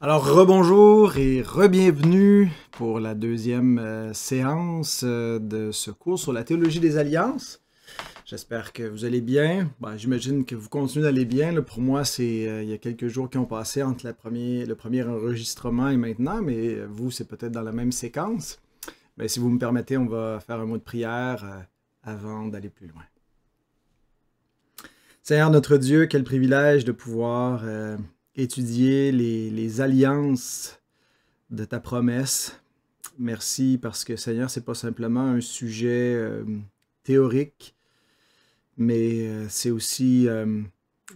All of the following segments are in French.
Alors rebonjour et rebienvenue pour la deuxième euh, séance euh, de ce cours sur la théologie des alliances. J'espère que vous allez bien. Ben, j'imagine que vous continuez d'aller bien. pour moi, c'est euh, il y a quelques jours qui ont passé entre la premier, le premier enregistrement et maintenant, mais vous, c'est peut-être dans la même séquence. Mais ben, si vous me permettez, on va faire un mot de prière avant d'aller plus loin. Seigneur notre Dieu, quel privilège de pouvoir étudier les, alliances de ta promesse. Merci parce que Seigneur, ce n'est pas simplement un sujet euh, théorique, mais euh, c'est aussi euh,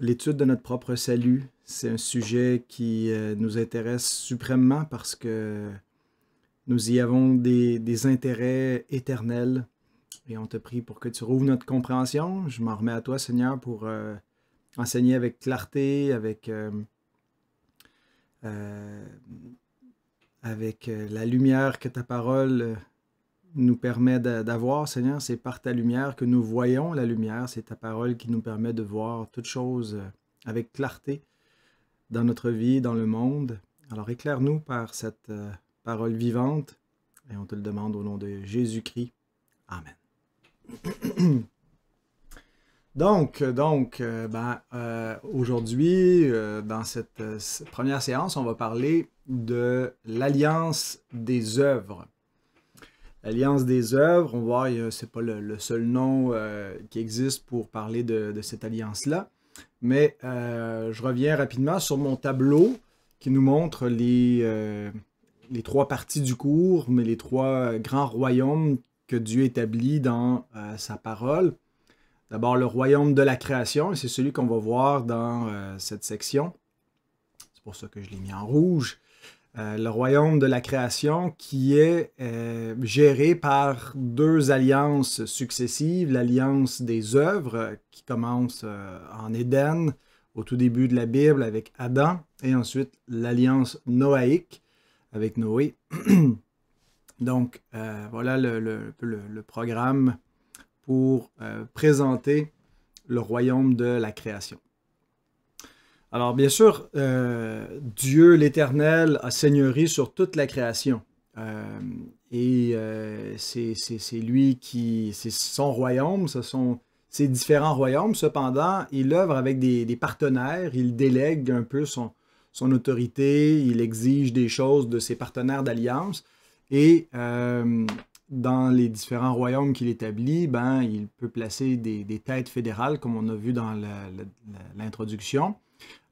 l'étude de notre propre salut. C'est un sujet qui nous intéresse suprêmement parce que nous y avons des, des intérêts éternels. Et on te prie pour que tu rouvres notre compréhension. Je m'en remets à toi, Seigneur, pour enseigner avec clarté, avec euh, avec euh, la lumière que ta parole euh, nous permet d'avoir, Seigneur. C'est par ta lumière que nous voyons la lumière. C'est ta parole qui nous permet de voir toutes choses avec clarté dans notre vie, dans le monde. Alors éclaire-nous par cette parole vivante et on te le demande au nom de Jésus-Christ. Amen. Donc, euh, donc euh, ben, euh, aujourd'hui, dans cette, première séance, on va parler de l'alliance des œuvres. L'alliance des œuvres, on voit, c'est pas le, seul nom qui existe pour parler de, cette alliance-là, mais je reviens rapidement sur mon tableau qui nous montre les, les trois parties du cours, mais les trois grands royaumes que Dieu établit dans sa parole D'abord, le royaume de la création, et c'est celui qu'on va voir dans euh, cette section. C'est pour ça que je l'ai mis en rouge. Euh, le royaume de la création qui est euh, géré par deux alliances successives, l'alliance des œuvres qui commence en Éden au tout début de la Bible avec Adam, et ensuite l'alliance noaïque avec Noé. Donc voilà le programme pour euh, présenter le royaume de la création. Alors bien sûr, euh, Dieu l'Éternel a seigneurie sur toute la création. Euh, et c'est lui qui, c'est son royaume, ce sont ses différents royaumes. Cependant, il œuvre avec des, partenaires, il délègue un peu son, son, autorité, il exige des choses de ses partenaires d'alliance. Et dans les différents royaumes qu'il établit, ben, il peut placer des, têtes fédérales, comme on a vu dans l'introduction.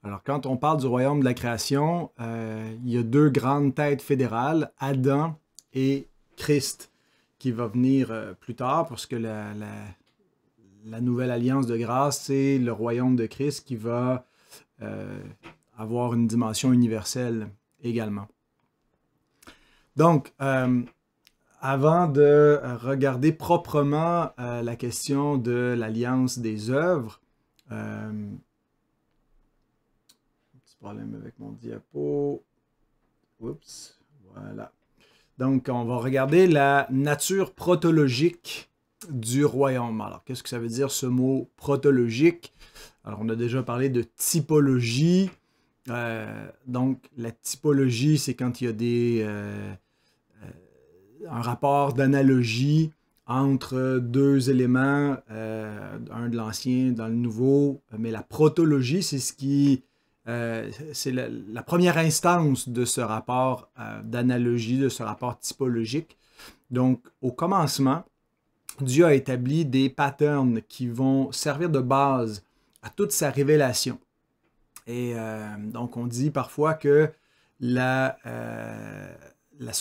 Alors, quand on parle du royaume de la création, euh, il y a deux grandes têtes fédérales, Adam et Christ, qui va venir euh, plus tard, parce que la, nouvelle alliance de grâce, c'est le royaume de Christ qui va euh, avoir une dimension universelle également. Donc, avant de regarder proprement euh, la question de l'alliance des œuvres, euh, petit problème avec mon diapo. Oups, voilà. Donc, on va regarder la nature protologique du royaume. Alors, qu'est-ce que ça veut dire ce mot protologique? Alors, on a déjà parlé de typologie. Euh, donc, la typologie, c'est quand il y a des euh, un rapport d'analogie entre deux éléments, euh, un de l'ancien, dans le nouveau, mais la protologie, c'est ce qui euh, c'est la, première instance de ce rapport euh, d'analogie, de ce rapport typologique. Donc, au commencement, Dieu a établi des patterns qui vont servir de base à toute sa révélation. Et donc, on dit parfois que la, la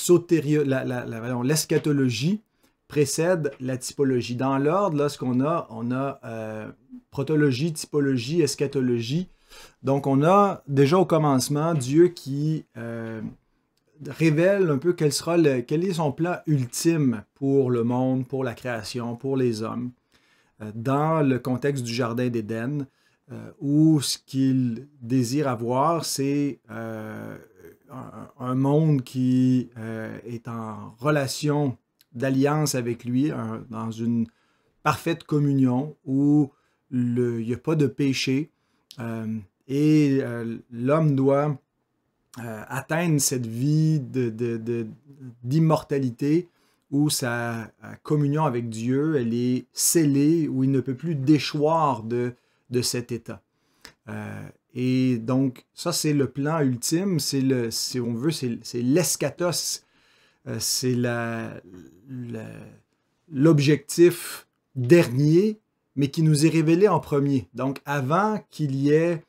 précède la typologie. Dans l'ordre, là, ce qu'on a, on a euh, protologie, typologie, eschatologie. Donc, on a déjà au commencement Dieu qui euh, révèle un peu quel, sera le, quel est son plan ultime pour le monde, pour la création, pour les hommes, euh, dans le contexte du Jardin d'Éden, où ce qu'il désire avoir, c'est un, monde qui euh, est en relation d'alliance avec lui, dans une parfaite communion où il n'y a pas de péché euh, et euh, l'homme doit atteindre cette vie d'immortalité où sa communion avec Dieu, elle est scellée, où il ne peut plus déchoir de, de cet état. Et donc, ça, c'est le plan ultime, c'est le, si on veut, c'est l'escatos, euh, c'est l'objectif dernier, mais qui nous est révélé en premier. Donc, avant qu'il y ait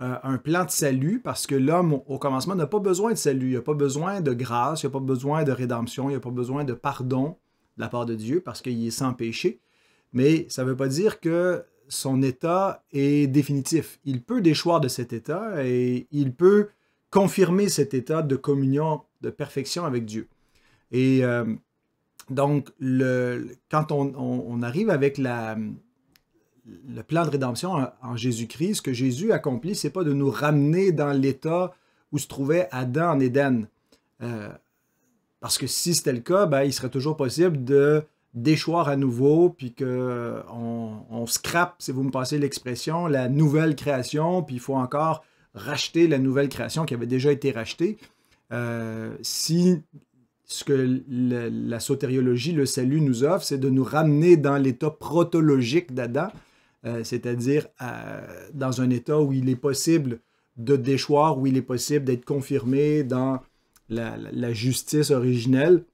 euh, un plan de salut, parce que l'homme, au commencement, n'a pas besoin de salut, il n'a pas besoin de grâce, il n'a pas besoin de rédemption, il n'a pas besoin de pardon de la part de Dieu, parce qu'il est sans péché. Mais ça ne veut pas dire que son état est définitif. Il peut déchoir de cet état et il peut confirmer cet état de communion, de perfection avec Dieu. Et euh, donc, quand on, arrive avec le plan de rédemption en, Jésus-Christ, ce que Jésus accomplit, c'est pas de nous ramener dans l'état où se trouvait Adam en Éden. Euh, parce que si c'était le cas, ben, il serait toujours possible de déchoir à nouveau, puis qu'on on, si vous me passez l'expression, la nouvelle création, puis il faut encore racheter la nouvelle création qui avait déjà été rachetée. Euh, si ce que la sotériologie, le salut nous offre, c'est de nous ramener dans l'état protologique d'Adam, euh, c'est-à-dire euh, dans un état où il est possible de déchoir, où il est possible d'être confirmé dans la justice originelle.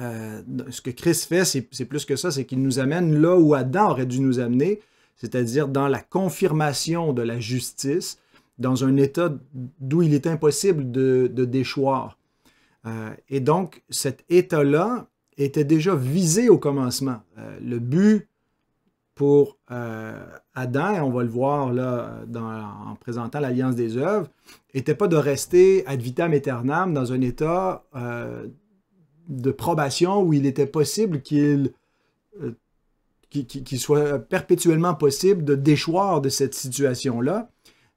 Euh, ce que Christ fait, c'est plus que ça, c'est qu'il nous amène là où Adam aurait dû nous amener, c'est-à-dire dans la confirmation de la justice, dans un état d'où il est impossible de, déchoir. Euh, et donc, cet état-là était déjà visé au commencement. Euh, le but pour Adam, et on va le voir là en présentant l'alliance des œuvres, n'était pas de rester ad vitam aeternam dans un état de probation où il était possible euh, qu'il soit perpétuellement possible de déchoir de cette situation-là,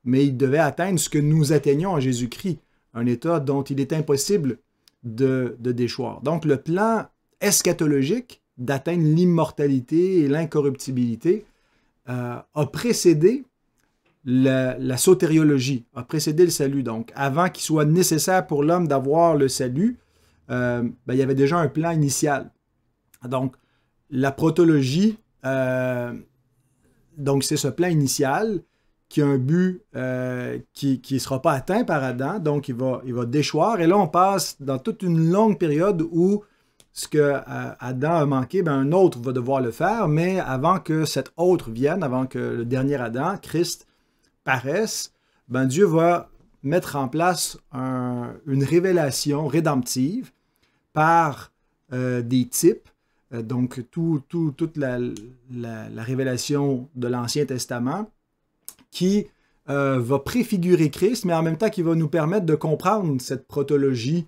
mais il devait atteindre ce que nous atteignons en Jésus-Christ, un état dont il est impossible de, déchoir. Donc le plan eschatologique d'atteindre l'immortalité et l'incorruptibilité euh, a précédé la, la, sotériologie, a précédé le salut. Donc, avant qu'il soit nécessaire pour l'homme d'avoir le salut, euh, ben, il y avait déjà un plan initial. Donc, la protologie, euh, donc c'est ce plan initial qui a un but euh, qui ne sera pas atteint par Adam, donc il va, il va déchoir. Et là, on passe dans toute une longue période où ce que Adam a manqué, ben, un autre va devoir le faire, mais avant que cet autre vienne, avant que le dernier Adam, Christ, paraisse, ben, Dieu va mettre en place une révélation rédemptive par euh, des types. Euh, donc, tout, toute la, révélation de l'Ancien Testament qui euh, va préfigurer Christ, mais en même temps qui va nous permettre de comprendre cette protologie,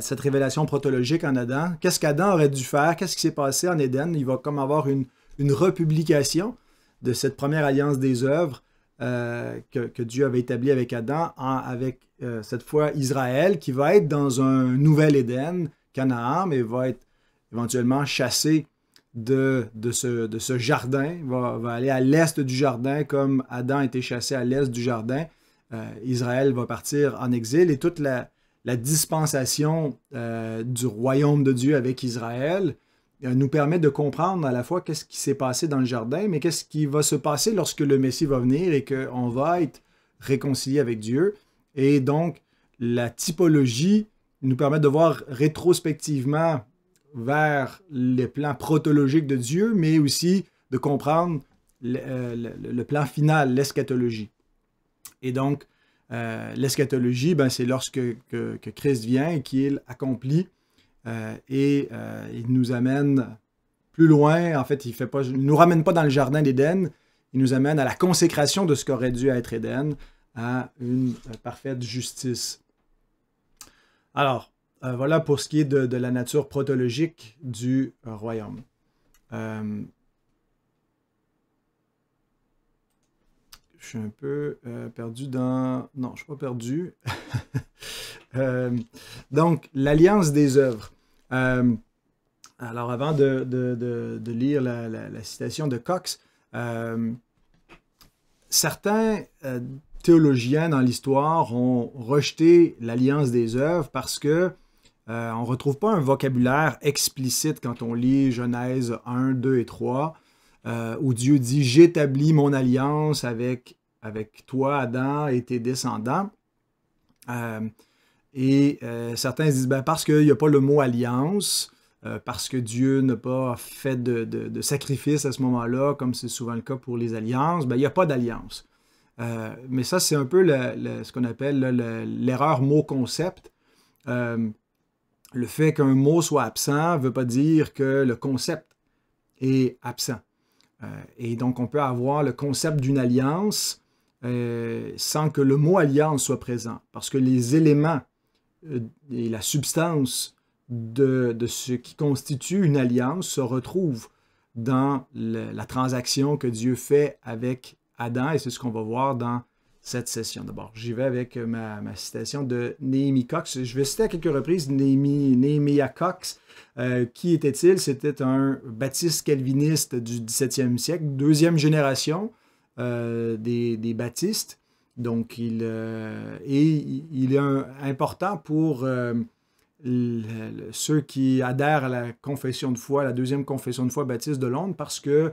cette révélation protologique en Adam. Qu'est-ce qu'Adam aurait dû faire? Qu'est-ce qui s'est passé en Éden? Il va comme avoir une, republication de cette première alliance des œuvres que, Dieu avait établie avec Adam, avec euh, cette fois Israël, qui va être dans un nouvel Éden, Canaan, et va être éventuellement chassé de, ce, jardin, va, aller à l'est du jardin comme Adam a été chassé à l'est du jardin. Euh, Israël va partir en exil et toute la, dispensation euh, du royaume de Dieu avec Israël nous permet de comprendre à la fois qu'est-ce qui s'est passé dans le jardin, mais qu'est-ce qui va se passer lorsque le Messie va venir et qu'on va être réconcilié avec Dieu. Et donc, la typologie nous permet de voir rétrospectivement vers les plans protologiques de Dieu, mais aussi de comprendre le, euh, plan final, l'eschatologie. Et donc, euh, l'eschatologie, ben, c'est lorsque Christ vient et qu'il accomplit euh, et il nous amène plus loin. En fait, il ne nous ramène pas dans le jardin d'Éden, il nous amène à la consécration de ce qu'aurait dû être Éden, à une euh, parfaite justice. Alors, euh, voilà pour ce qui est de, la nature protologique du euh, royaume. je suis un peu perdu dans... Non, je ne suis pas perdu. donc, l'alliance des œuvres. alors, avant de, lire la, la, citation de Cox, certains théologiens dans l'histoire ont rejeté l'alliance des œuvres parce que euh, on ne retrouve pas un vocabulaire explicite quand on lit Genèse 1, 2 et 3, euh, où Dieu dit J'établis mon alliance avec, avec toi, Adam, et tes descendants. Euh, et certains disent ben, Parce qu'il n'y a pas le mot alliance, parce que Dieu n'a pas fait de, de, sacrifice à ce moment-là, comme c'est souvent le cas pour les alliances, ben, il n'y a pas d'alliance. Euh, mais ça, c'est un peu ce qu'on appelle l'erreur mot-concept. Euh, le fait qu'un mot soit absent ne veut pas dire que le concept est absent. Euh, et donc, on peut avoir le concept d'une alliance sans que le mot alliance soit présent, parce que les éléments et la substance de, de, ce qui constitue une alliance se retrouvent dans la transaction que Dieu fait avec Adam, et c'est ce qu'on va voir dans cette session. D'abord, j'y vais avec euh, ma, citation de Néhémie Cox. Je vais citer à quelques reprises Néhémie, Cox. Euh, qui était-il? C'était un baptiste calviniste du 17e siècle, deuxième génération euh, des, baptistes. Donc, il, et il est important pour ceux qui adhèrent à la confession de foi, la deuxième confession de foi baptiste de Londres, parce que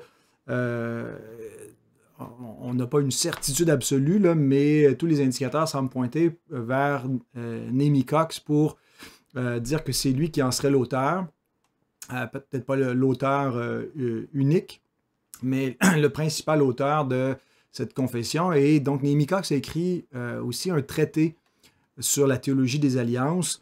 on n'a pas une certitude absolue, mais euh, tous les indicateurs semblent pointer euh, vers euh, Némi Cox pour dire que c'est lui qui en serait l'auteur. Peut-être pas l'auteur unique, mais le principal auteur de cette confession. Et donc, Némi Cox a écrit aussi un traité sur la théologie des alliances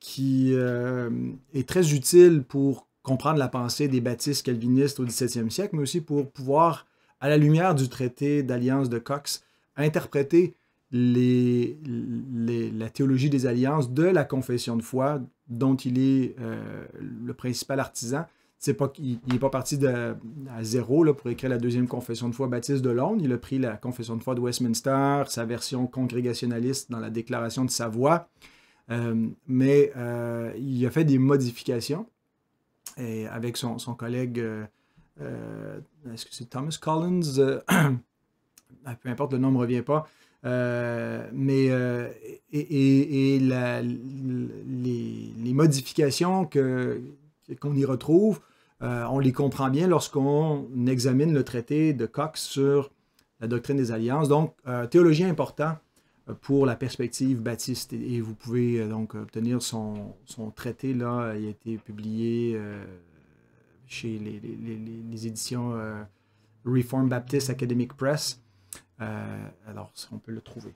qui est très utile pour comprendre la pensée des baptistes calvinistes au XVIIe siècle, mais aussi pour pouvoir à la lumière du traité d'alliance de Cox, interpréter les, la théologie des alliances de la confession de foi dont il est euh, le principal artisan. C'est pas, il n'est pas parti de, à zéro pour écrire la deuxième confession de foi baptiste de Londres. Il a pris la confession de foi de Westminster, sa version congrégationaliste dans la déclaration de Savoie. Euh, mais euh, il a fait des modifications avec son collègue euh, est-ce que c'est Thomas Collins? Euh, ah, peu importe, le nom ne revient pas. Euh, mais et, les, modifications que, qu'on y retrouve, on les comprend bien lorsqu'on examine le traité de Cox sur la doctrine des alliances. Donc, théologie important pour la perspective baptiste. Et, vous pouvez donc obtenir son, son, traité, là, il a été publié chez les, éditions euh, Reform Baptist Academic Press. Euh, alors, on peut le trouver.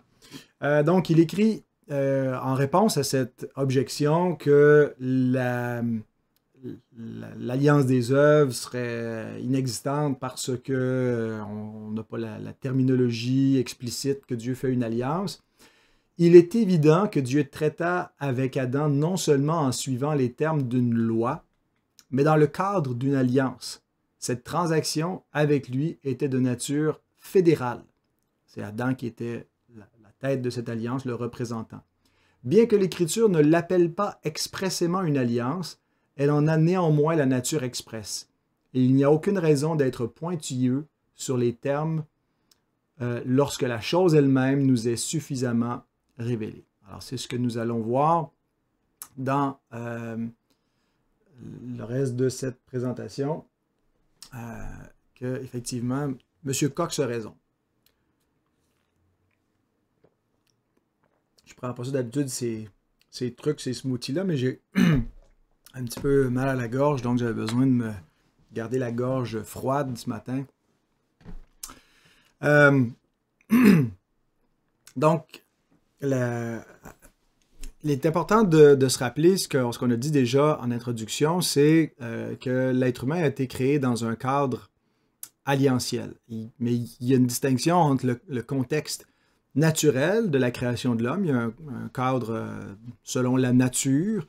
Euh, donc, il écrit en réponse à cette objection que l'alliance des œuvres serait inexistante parce qu'on on n'a pas la terminologie explicite que Dieu fait une alliance. Il est évident que Dieu traita avec Adam non seulement en suivant les termes d'une loi, mais dans le cadre d'une alliance. Cette transaction avec lui était de nature fédérale. C'est Adam qui était la, tête de cette alliance, le représentant. Bien que l'Écriture ne l'appelle pas expressément une alliance, elle en a néanmoins la nature expresse. Et il n'y a aucune raison d'être pointilleux sur les termes euh, lorsque la chose elle-même nous est suffisamment révélée. Alors c'est ce que nous allons voir dans euh, le reste de cette présentation euh, que, effectivement, M. Cox a raison. Je prends pas ça d'habitude, ces, ces trucs, ces smoothies-là, mais j'ai un petit peu mal à la gorge, donc j'avais besoin de me garder la gorge froide ce matin. Euh, donc, la, il est important de, se rappeler ce qu'on a dit déjà en introduction, c'est euh, que l'être humain a été créé dans un cadre alliantiel. mais il y a une distinction entre le, contexte naturel de la création de l'homme, il y a un, cadre euh, selon la nature,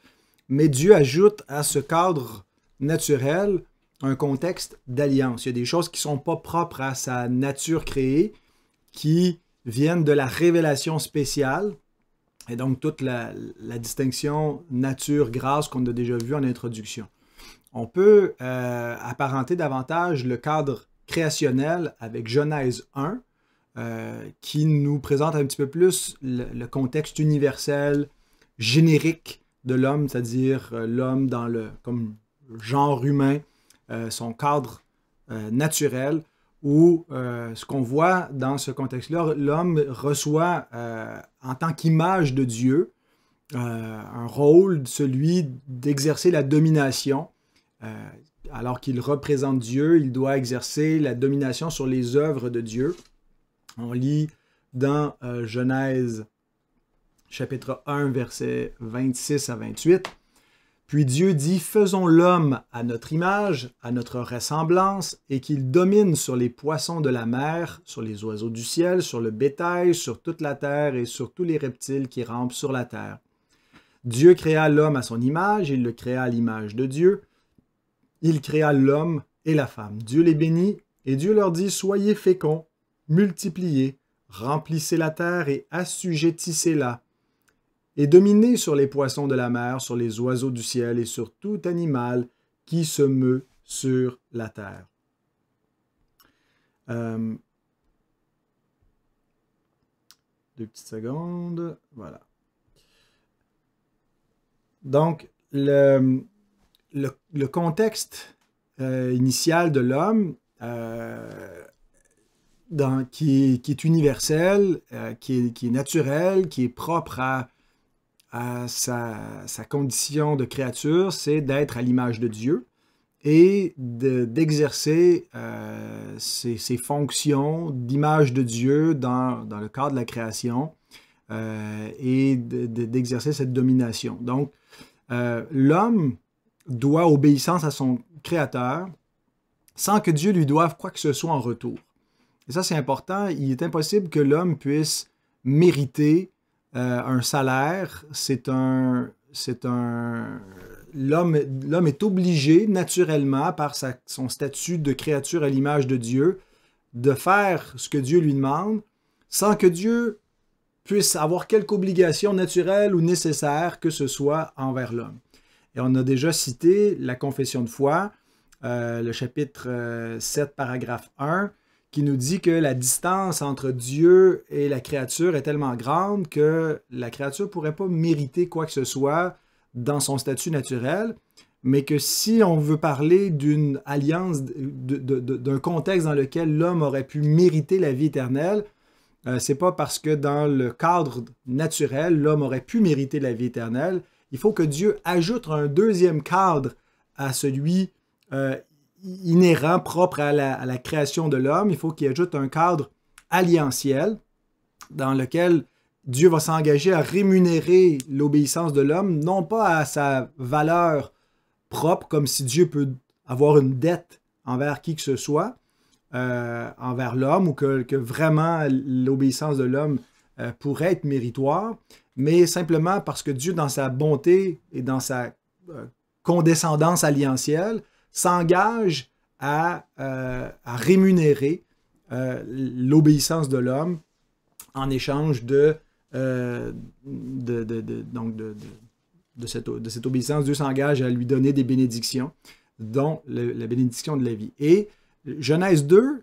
mais Dieu ajoute à ce cadre naturel un contexte d'alliance. Il y a des choses qui ne sont pas propres à sa nature créée, qui viennent de la révélation spéciale et donc, toute la, distinction nature-grâce qu'on a déjà vue en introduction. On peut euh, apparenter davantage le cadre créationnel avec Genèse 1, euh, qui nous présente un petit peu plus le, contexte universel, générique de l'homme, c'est-à-dire euh, l'homme dans le comme genre humain, son cadre naturel, où euh, ce qu'on voit dans ce contexte-là, l'homme reçoit euh, en tant qu'image de Dieu euh, un rôle, celui d'exercer la domination. alors qu'il représente Dieu, il doit exercer la domination sur les œuvres de Dieu. On lit dans Genèse chapitre 1, versets 26 à 28. Puis Dieu dit, faisons l'homme à notre image, à notre ressemblance, et qu'il domine sur les poissons de la mer, sur les oiseaux du ciel, sur le bétail, sur toute la terre et sur tous les reptiles qui rampent sur la terre. Dieu créa l'homme à son image, il le créa à l'image de Dieu. Il créa l'homme et la femme. Dieu les bénit, et Dieu leur dit, soyez féconds, multipliez, remplissez la terre et assujettissez-la et dominer sur les poissons de la mer, sur les oiseaux du ciel et sur tout animal qui se meut sur la terre. Euh, deux petites secondes. Voilà. Donc, le, le, contexte euh, initial de l'homme, euh, qui, est universel, qui, est, naturel, qui est propre à à sa, sa condition de créature, c'est d'être à l'image de Dieu et d'exercer euh, ses, fonctions d'image de Dieu dans, le cadre de la création euh, et d'exercer cette domination. Donc, euh, l'homme doit obéissance à son Créateur sans que Dieu lui doive quoi que ce soit en retour. Et ça, c'est important. Il est impossible que l'homme puisse mériter euh, un salaire, c'est un. L'homme est obligé, naturellement, par son statut de créature à l'image de Dieu, de faire ce que Dieu lui demande, sans que Dieu puisse avoir quelque obligation naturelle ou nécessaire que ce soit envers l'homme. Et on a déjà cité la confession de foi, euh, le chapitre 7, euh, paragraphe 1, qui nous dit que la distance entre Dieu et la créature est tellement grande que la créature ne pourrait pas mériter quoi que ce soit dans son statut naturel, mais que si on veut parler d'une alliance, d'un contexte dans lequel l'homme aurait pu mériter la vie éternelle, ce euh, c'est pas parce que dans le cadre naturel, l'homme aurait pu mériter la vie éternelle. Il faut que Dieu ajoute un deuxième cadre à celui euh, inhérent, propre à la, création de l'homme. Il faut qu'il ajoute un cadre alliantiel dans lequel Dieu va s'engager à rémunérer l'obéissance de l'homme, non pas à sa valeur propre, comme si Dieu peut avoir une dette envers qui que ce soit, euh, envers l'homme, ou que, vraiment l'obéissance de l'homme euh, pourrait être méritoire, mais simplement parce que Dieu, dans sa bonté et dans sa euh, condescendance alliantielle, s'engage à, euh, rémunérer euh, l'obéissance de l'homme en échange de, cette, obéissance. Dieu s'engage à lui donner des bénédictions, dont la bénédiction de la vie. Et Genèse 2,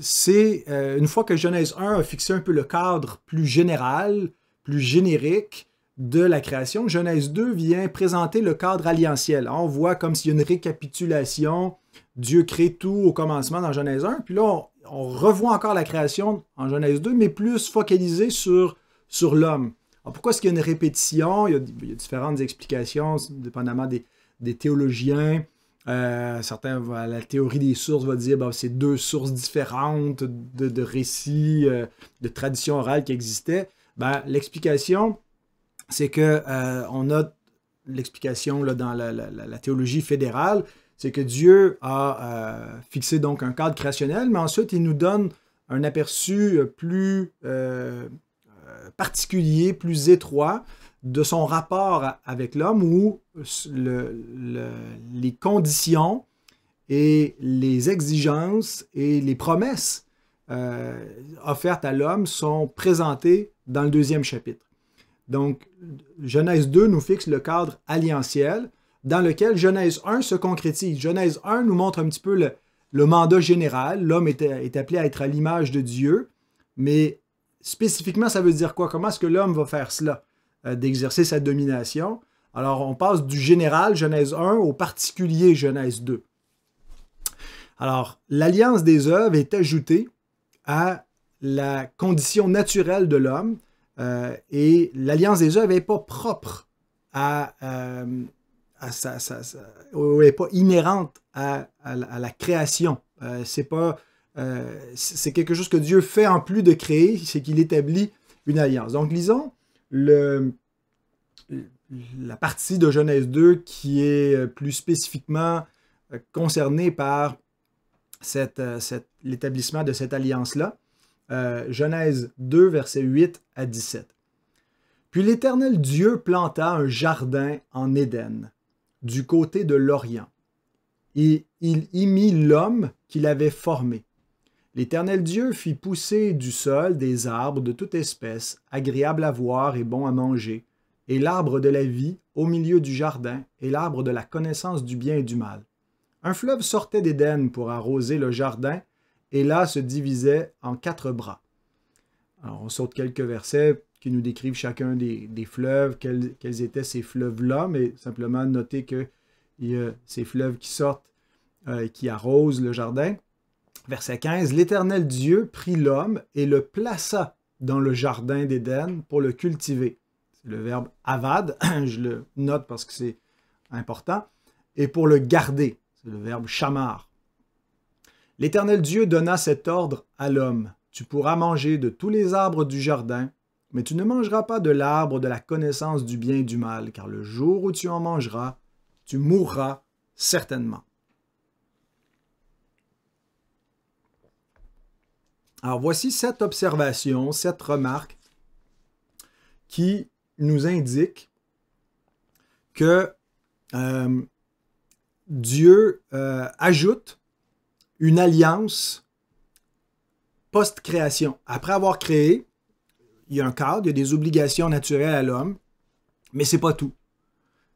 c'est euh, une fois que Genèse 1 a fixé un peu le cadre plus général, plus générique, de la création, Genèse 2 vient présenter le cadre alliantiel. Hein, on voit comme s'il y a une récapitulation. Dieu crée tout au commencement dans Genèse 1. Puis là, on, revoit encore la création en Genèse 2, mais plus focalisé sur, sur l'homme. pourquoi est-ce qu'il y a une répétition? Il y a, différentes explications, dépendamment des, des théologiens. Euh, certains, la théorie des sources va dire que ben, c'est deux sources différentes de, récits, euh, de traditions orales qui existaient. Ben, l'explication c'est que euh, on a l'explication dans la, théologie fédérale, c'est que Dieu a euh, fixé donc un cadre créationnel, mais ensuite il nous donne un aperçu euh, plus particulier, plus étroit de son rapport avec l'homme où les conditions et les exigences et les promesses offertes à l'homme sont présentées dans le deuxième chapitre. Donc, Genèse 2 nous fixe le cadre alliantiel dans lequel Genèse 1 se concrétise. Genèse 1 nous montre un petit peu le, mandat général. L'homme est, appelé à être à l'image de Dieu, mais spécifiquement, ça veut dire quoi? Comment est-ce que l'homme va faire cela, euh, d'exercer sa domination? Alors, on passe du général, Genèse 1, au particulier, Genèse 2. Alors, l'alliance des œuvres est ajoutée à la condition naturelle de l'homme euh, et l'Alliance des œuvres n'est pas propre à, euh, à ou n'est pas inhérente à, la, création. Euh, c'est pas c'est quelque chose que Dieu fait en plus de créer, c'est qu'il établit une alliance. Donc, lisons le, la partie de Genèse 2 qui est plus spécifiquement concernée par l'établissement de cette alliance-là. Euh, Genèse 2, verset 8 à 17. Puis l'Éternel Dieu planta un jardin en Éden, du côté de l'Orient, et il y mit l'homme qu'il avait formé. L'Éternel Dieu fit pousser du sol des arbres de toute espèce, agréables à voir et bons à manger, et l'arbre de la vie au milieu du jardin, et l'arbre de la connaissance du bien et du mal. Un fleuve sortait d'Éden pour arroser le jardin et là se divisait en quatre bras. Alors on saute quelques versets qui nous décrivent chacun des, fleuves, quels, étaient ces fleuves-là, mais simplement noter que y a ces fleuves qui sortent euh, et qui arrosent le jardin. Verset 15, L'Éternel Dieu prit l'homme et le plaça dans le jardin d'Éden pour le cultiver. C'est le verbe avad, je le note parce que c'est important, et pour le garder. C'est le verbe chamar. L'Éternel Dieu donna cet ordre à l'homme. Tu pourras manger de tous les arbres du jardin, mais tu ne mangeras pas de l'arbre de la connaissance du bien et du mal, car le jour où tu en mangeras, tu mourras certainement. Alors voici cette observation, cette remarque qui nous indique que euh, Dieu euh, ajoute une alliance post-création. Après avoir créé, il y a un cadre, il y a des obligations naturelles à l'homme, mais c'est pas tout.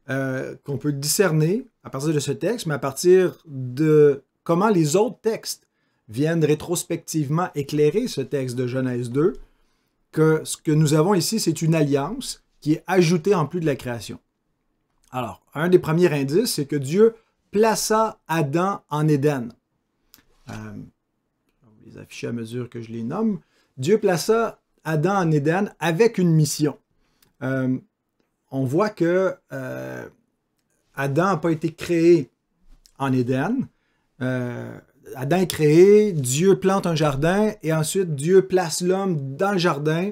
Euh, qu'on peut discerner à partir de ce texte, mais à partir de comment les autres textes viennent rétrospectivement éclairer ce texte de Genèse 2, que ce que nous avons ici, c'est une alliance qui est ajoutée en plus de la création. Alors, un des premiers indices, c'est que Dieu plaça Adam en Éden. Euh, les afficher à mesure que je les nomme, Dieu plaça Adam en Éden avec une mission. Euh, on voit que euh, Adam n'a pas été créé en Éden. Adam est créé, Dieu plante un jardin et ensuite Dieu place l'homme dans le jardin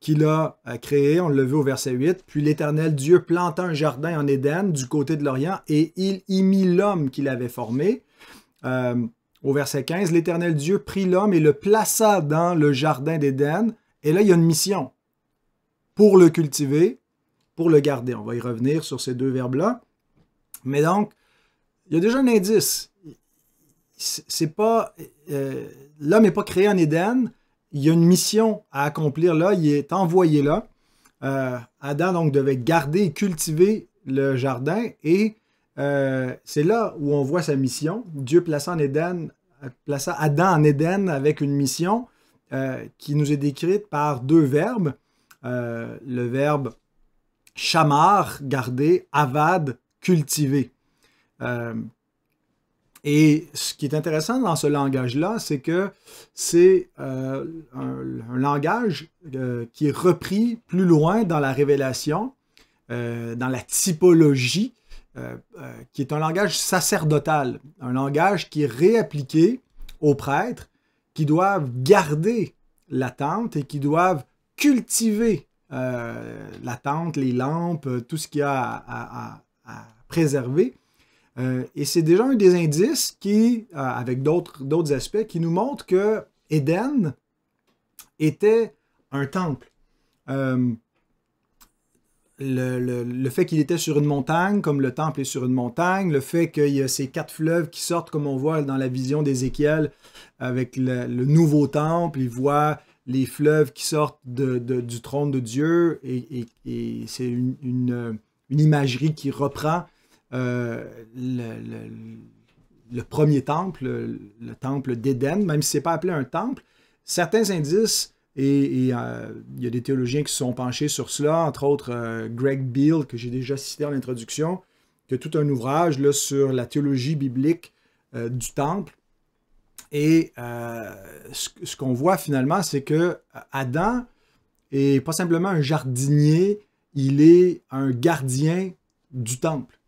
qu'il a créé, on le voit au verset 8. Puis l'Éternel Dieu planta un jardin en Éden du côté de l'Orient et il y mit l'homme qu'il avait formé au verset 15, l'Éternel Dieu prit l'homme et le plaça dans le jardin d'Éden. Et là, il y a une mission pour le cultiver, pour le garder. On va y revenir sur ces deux verbes-là. Mais donc, il y a déjà un indice. C'est pas euh, l'homme n'est pas créé en Éden. Il y a une mission à accomplir là. Il est envoyé là. Euh, Adam donc devait garder et cultiver le jardin et euh, c'est là où on voit sa mission. Dieu plaça, Adam en Éden avec une mission euh, qui nous est décrite par deux verbes. Euh, le verbe chamar, garder, avad, cultiver. et ce qui est intéressant dans ce langage-là, c'est que c'est un, langage qui est repris plus loin dans la révélation, dans la typologie euh, euh, qui est un langage sacerdotal, un langage qui est réappliqué aux prêtres qui doivent garder la tente et qui doivent cultiver euh, la tente, les lampes, tout ce qu'il y a à, préserver. et c'est déjà un des indices qui, avec d'autres aspects, qui nous montrent que Éden était un temple le, fait qu'il était sur une montagne, comme le temple est sur une montagne, le fait qu'il y a ces quatre fleuves qui sortent, comme on voit dans la vision d'Ézéchiel, avec le, nouveau temple, il voit les fleuves qui sortent du trône de Dieu, et, c'est une, imagerie qui reprend euh, le, premier temple, le, temple d'Éden, même si ce n'est pas appelé un temple. Certains indices et, euh, il y a des théologiens qui se sont penchés sur cela, entre autres euh, Greg Beale, que j'ai déjà cité en introduction, qui a tout un ouvrage là, sur la théologie biblique euh, du temple. Et ce, qu'on voit finalement, c'est que Adam est pas simplement un jardinier, il est un gardien du temple.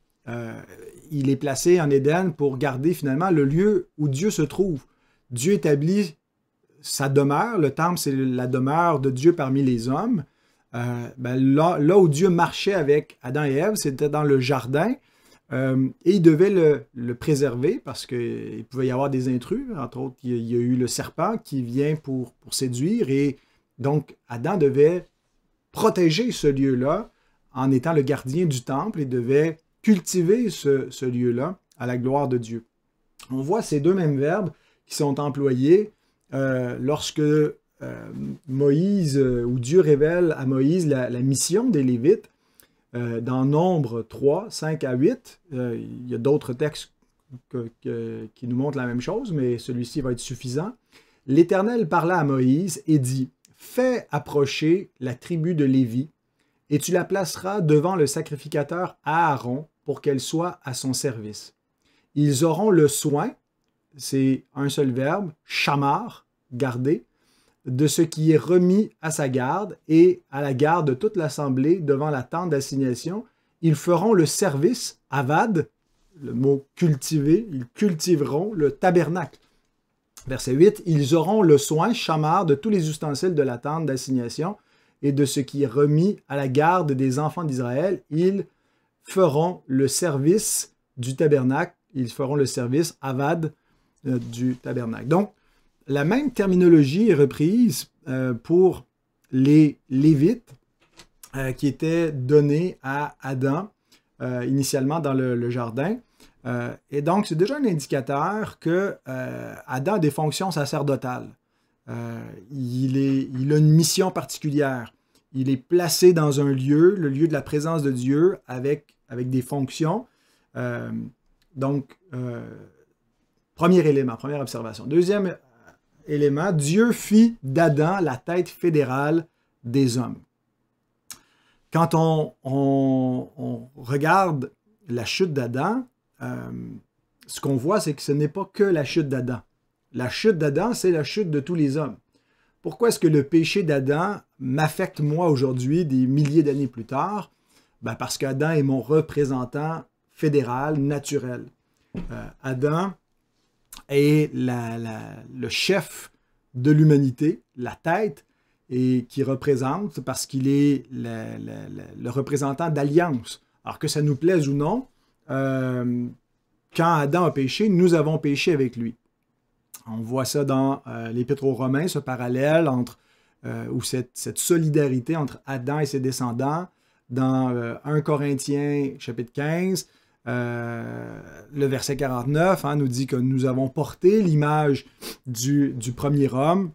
il est placé en Éden pour garder finalement le lieu où Dieu se trouve. Dieu établit sa demeure, le temple, c'est la demeure de Dieu parmi les hommes. Euh, ben, là, où Dieu marchait avec Adam et Ève, c'était dans le jardin. Euh, et il devait le, préserver parce qu'il pouvait y avoir des intrus. Entre autres, il y a, eu le serpent qui vient pour, séduire. Et donc, Adam devait protéger ce lieu-là en étant le gardien du temple et devait cultiver ce, ce lieu-là à la gloire de Dieu. On voit ces deux mêmes verbes qui sont employés euh, lorsque euh, Moïse euh, ou Dieu révèle à Moïse la, mission des Lévites, dans Nombre 3, 5 à 8, il y a d'autres textes qui nous montrent la même chose, mais celui-ci va être suffisant. L'Éternel parla à Moïse et dit, Fais approcher la tribu de Lévi, et tu la placeras devant le sacrificateur Aaron pour qu'elle soit à son service. Ils auront le soin c'est un seul verbe, chamar, garder, de ce qui est remis à sa garde et à la garde de toute l'assemblée devant la tente d'assignation. Ils feront le service, avad, le mot cultiver, ils cultiveront le tabernacle. Verset 8, ils auront le soin, chamar, de tous les ustensiles de la tente d'assignation et de ce qui est remis à la garde des enfants d'Israël. Ils feront le service du tabernacle, ils feront le service, avad, euh, du tabernacle. Donc, la même terminologie est reprise euh, pour les Lévites euh, qui étaient donnés à Adam initialement dans le, jardin. et donc, c'est déjà un indicateur que Adam a des fonctions sacerdotales. il, a une mission particulière. Il est placé dans un lieu, le lieu de la présence de Dieu, avec, avec des fonctions. donc, Premier élément, première observation. Deuxième euh, élément, Dieu fit d'Adam la tête fédérale des hommes. Quand on, regarde la chute d'Adam, euh, ce qu'on voit, c'est que ce n'est pas que la chute d'Adam. La chute d'Adam, c'est la chute de tous les hommes. Pourquoi est-ce que le péché d'Adam m'affecte moi aujourd'hui, des milliers d'années plus tard? Ben, parce qu'Adam est mon représentant fédéral, naturel. Euh, Adam est le chef de l'humanité, la tête, et qui représente, parce qu'il est le représentant d'alliance. Alors que ça nous plaise ou non, euh, quand Adam a péché, nous avons péché avec lui. On voit ça dans euh, l'Épître aux Romains, ce parallèle entre, euh, ou cette, cette, solidarité entre Adam et ses descendants, dans 1 Corinthiens chapitre 15, euh, le verset 49 hein, nous dit que nous avons porté l'image du, premier homme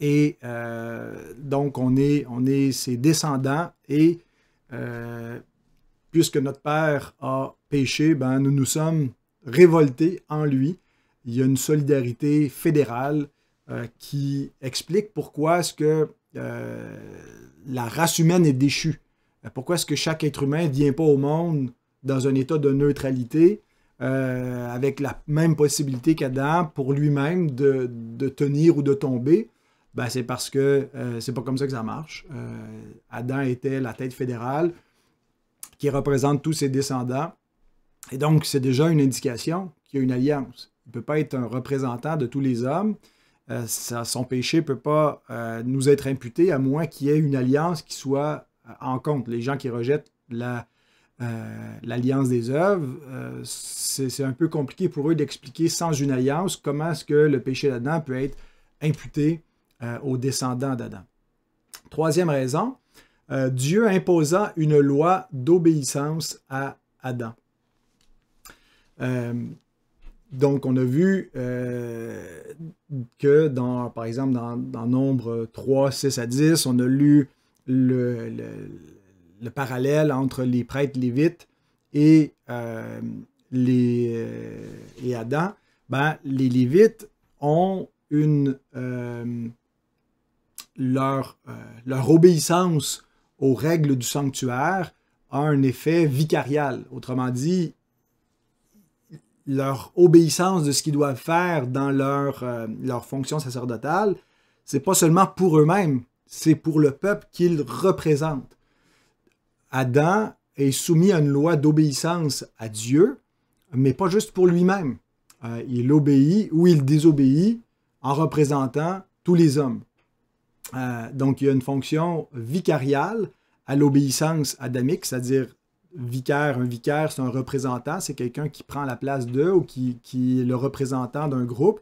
et euh, donc on est, ses descendants et euh, puisque notre Père a péché, ben, nous nous sommes révoltés en lui. Il y a une solidarité fédérale qui explique pourquoi est-ce que la race humaine est déchue. Pourquoi est-ce que chaque être humain ne vient pas au monde dans un état de neutralité, euh, avec la même possibilité qu'Adam pour lui-même de, tenir ou de tomber, ben c'est parce que euh, c'est pas comme ça que ça marche. Euh, Adam était la tête fédérale qui représente tous ses descendants. Et donc, c'est déjà une indication qu'il y a une alliance. Il ne peut pas être un représentant de tous les hommes. son péché ne peut pas nous être imputé à moins qu'il y ait une alliance qui soit en compte. Les gens qui rejettent la, euh, l'alliance des œuvres, euh, c'est un peu compliqué pour eux d'expliquer sans une alliance comment est-ce que le péché d'Adam peut être imputé euh, aux descendants d'Adam. Troisième raison, Dieu imposa une loi d'obéissance à Adam. donc, on a vu que, dans, par exemple, dans, Nombre 3, 6 à 10, on a lu le le parallèle entre les prêtres lévites et, euh, les, euh, et Adam, ben, les lévites ont une, euh, leur, leur obéissance aux règles du sanctuaire a un effet vicarial. Autrement dit, leur obéissance de ce qu'ils doivent faire dans leur, leur fonction sacerdotale, c'est pas seulement pour eux-mêmes, c'est pour le peuple qu'ils représentent. Adam est soumis à une loi d'obéissance à Dieu, mais pas juste pour lui-même. Euh, il obéit ou il désobéit en représentant tous les hommes. Euh, donc, il y a une fonction vicariale à l'obéissance adamique, c'est-à-dire vicaire, un vicaire, c'est un représentant, c'est quelqu'un qui prend la place d'eux ou qui, est le représentant d'un groupe.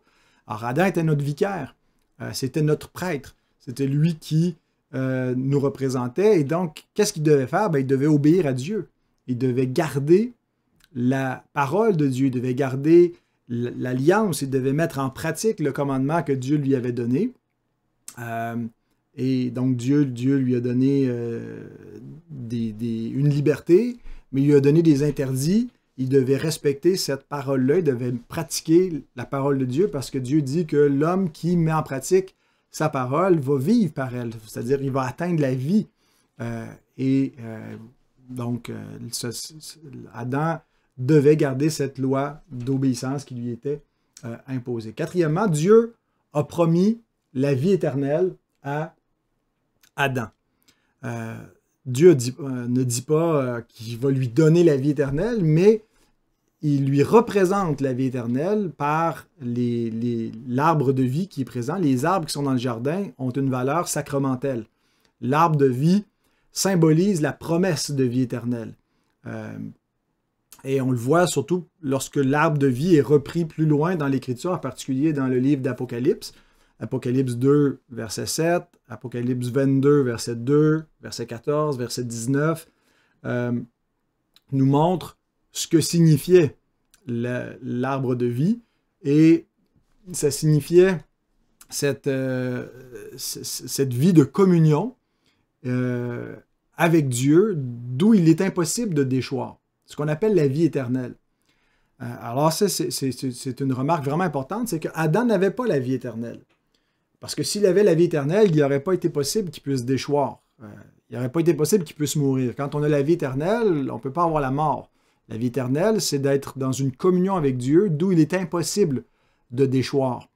Alors, Adam était notre vicaire, euh, c'était notre prêtre, c'était lui qui euh, nous représentait. Et donc, qu'est-ce qu'il devait faire? Ben, il devait obéir à Dieu. Il devait garder la parole de Dieu, il devait garder l'alliance, il devait mettre en pratique le commandement que Dieu lui avait donné. Euh, et donc Dieu, Dieu lui a donné euh, une liberté, mais il lui a donné des interdits. Il devait respecter cette parole-là, il devait pratiquer la parole de Dieu parce que Dieu dit que l'homme qui met en pratique sa parole va vivre par elle, c'est-à-dire il va atteindre la vie. Euh, et euh, donc, euh, Adam devait garder cette loi d'obéissance qui lui était imposée. Quatrièmement, Dieu a promis la vie éternelle à Adam. Dieu ne dit pas qu'il va lui donner la vie éternelle, mais il lui représente la vie éternelle par l'arbre de vie qui est présent. Les arbres qui sont dans le jardin ont une valeur sacramentelle. L'arbre de vie symbolise la promesse de vie éternelle. Euh, et on le voit surtout lorsque l'arbre de vie est repris plus loin dans l'Écriture, en particulier dans le livre d'Apocalypse. Apocalypse 2, verset 7, Apocalypse 22, verset 2, verset 14, verset 19, euh, nous montre ce que signifiait l'arbre de vie et ça signifiait cette, euh, cette vie de communion euh, avec Dieu, d'où il est impossible de déchoir, ce qu'on appelle la vie éternelle. Euh, alors ça, c'est une remarque vraiment importante, c'est que Adam n'avait pas la vie éternelle. Parce que s'il avait la vie éternelle, il n'aurait pas été possible qu'il puisse déchoir. il n'aurait pas été possible qu'il puisse mourir. Quand on a la vie éternelle, on ne peut pas avoir la mort. La vie éternelle, c'est d'être dans une communion avec Dieu, d'où il est impossible de déchoir.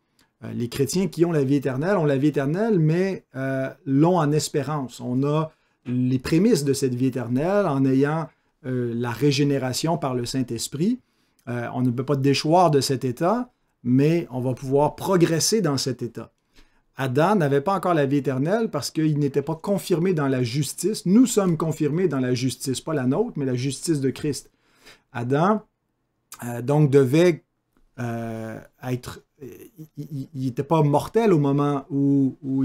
Euh, les chrétiens qui ont la vie éternelle ont la vie éternelle, mais euh, l'ont en espérance. On a les prémices de cette vie éternelle en ayant euh, la régénération par le Saint-Esprit. on ne peut pas déchoir de cet état, mais on va pouvoir progresser dans cet état. Adam n'avait pas encore la vie éternelle parce qu'il n'était pas confirmé dans la justice. Nous sommes confirmés dans la justice, pas la nôtre, mais la justice de Christ. Adam, euh, donc devait euh, être... Il n'était pas mortel au moment où, euh,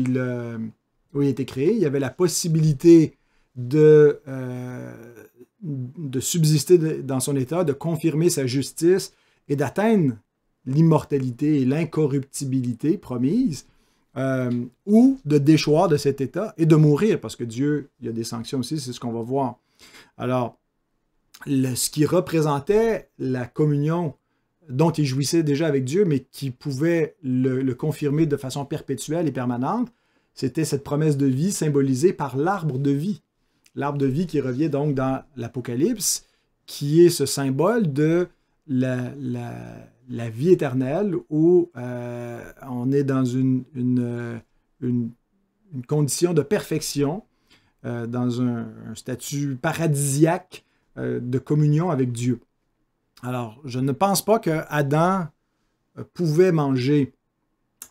il, a il, était créé. Il y avait la possibilité de, de subsister dans son état, de confirmer sa justice et d'atteindre l'immortalité et l'incorruptibilité promise, ou de déchoir de cet état et de mourir, parce que Dieu, il y a des sanctions aussi, c'est ce qu'on va voir. Alors, ce qui représentait la communion dont il jouissait déjà avec Dieu, mais qui pouvait le, confirmer de façon perpétuelle et permanente, c'était cette promesse de vie symbolisée par l'arbre de vie. L'arbre de vie qui revient donc dans l'Apocalypse, qui est ce symbole de la, vie éternelle où euh, on est dans une, condition de perfection, euh, dans un, statut paradisiaque euh, de communion avec Dieu. Alors, je ne pense pas que Adam euh, pouvait manger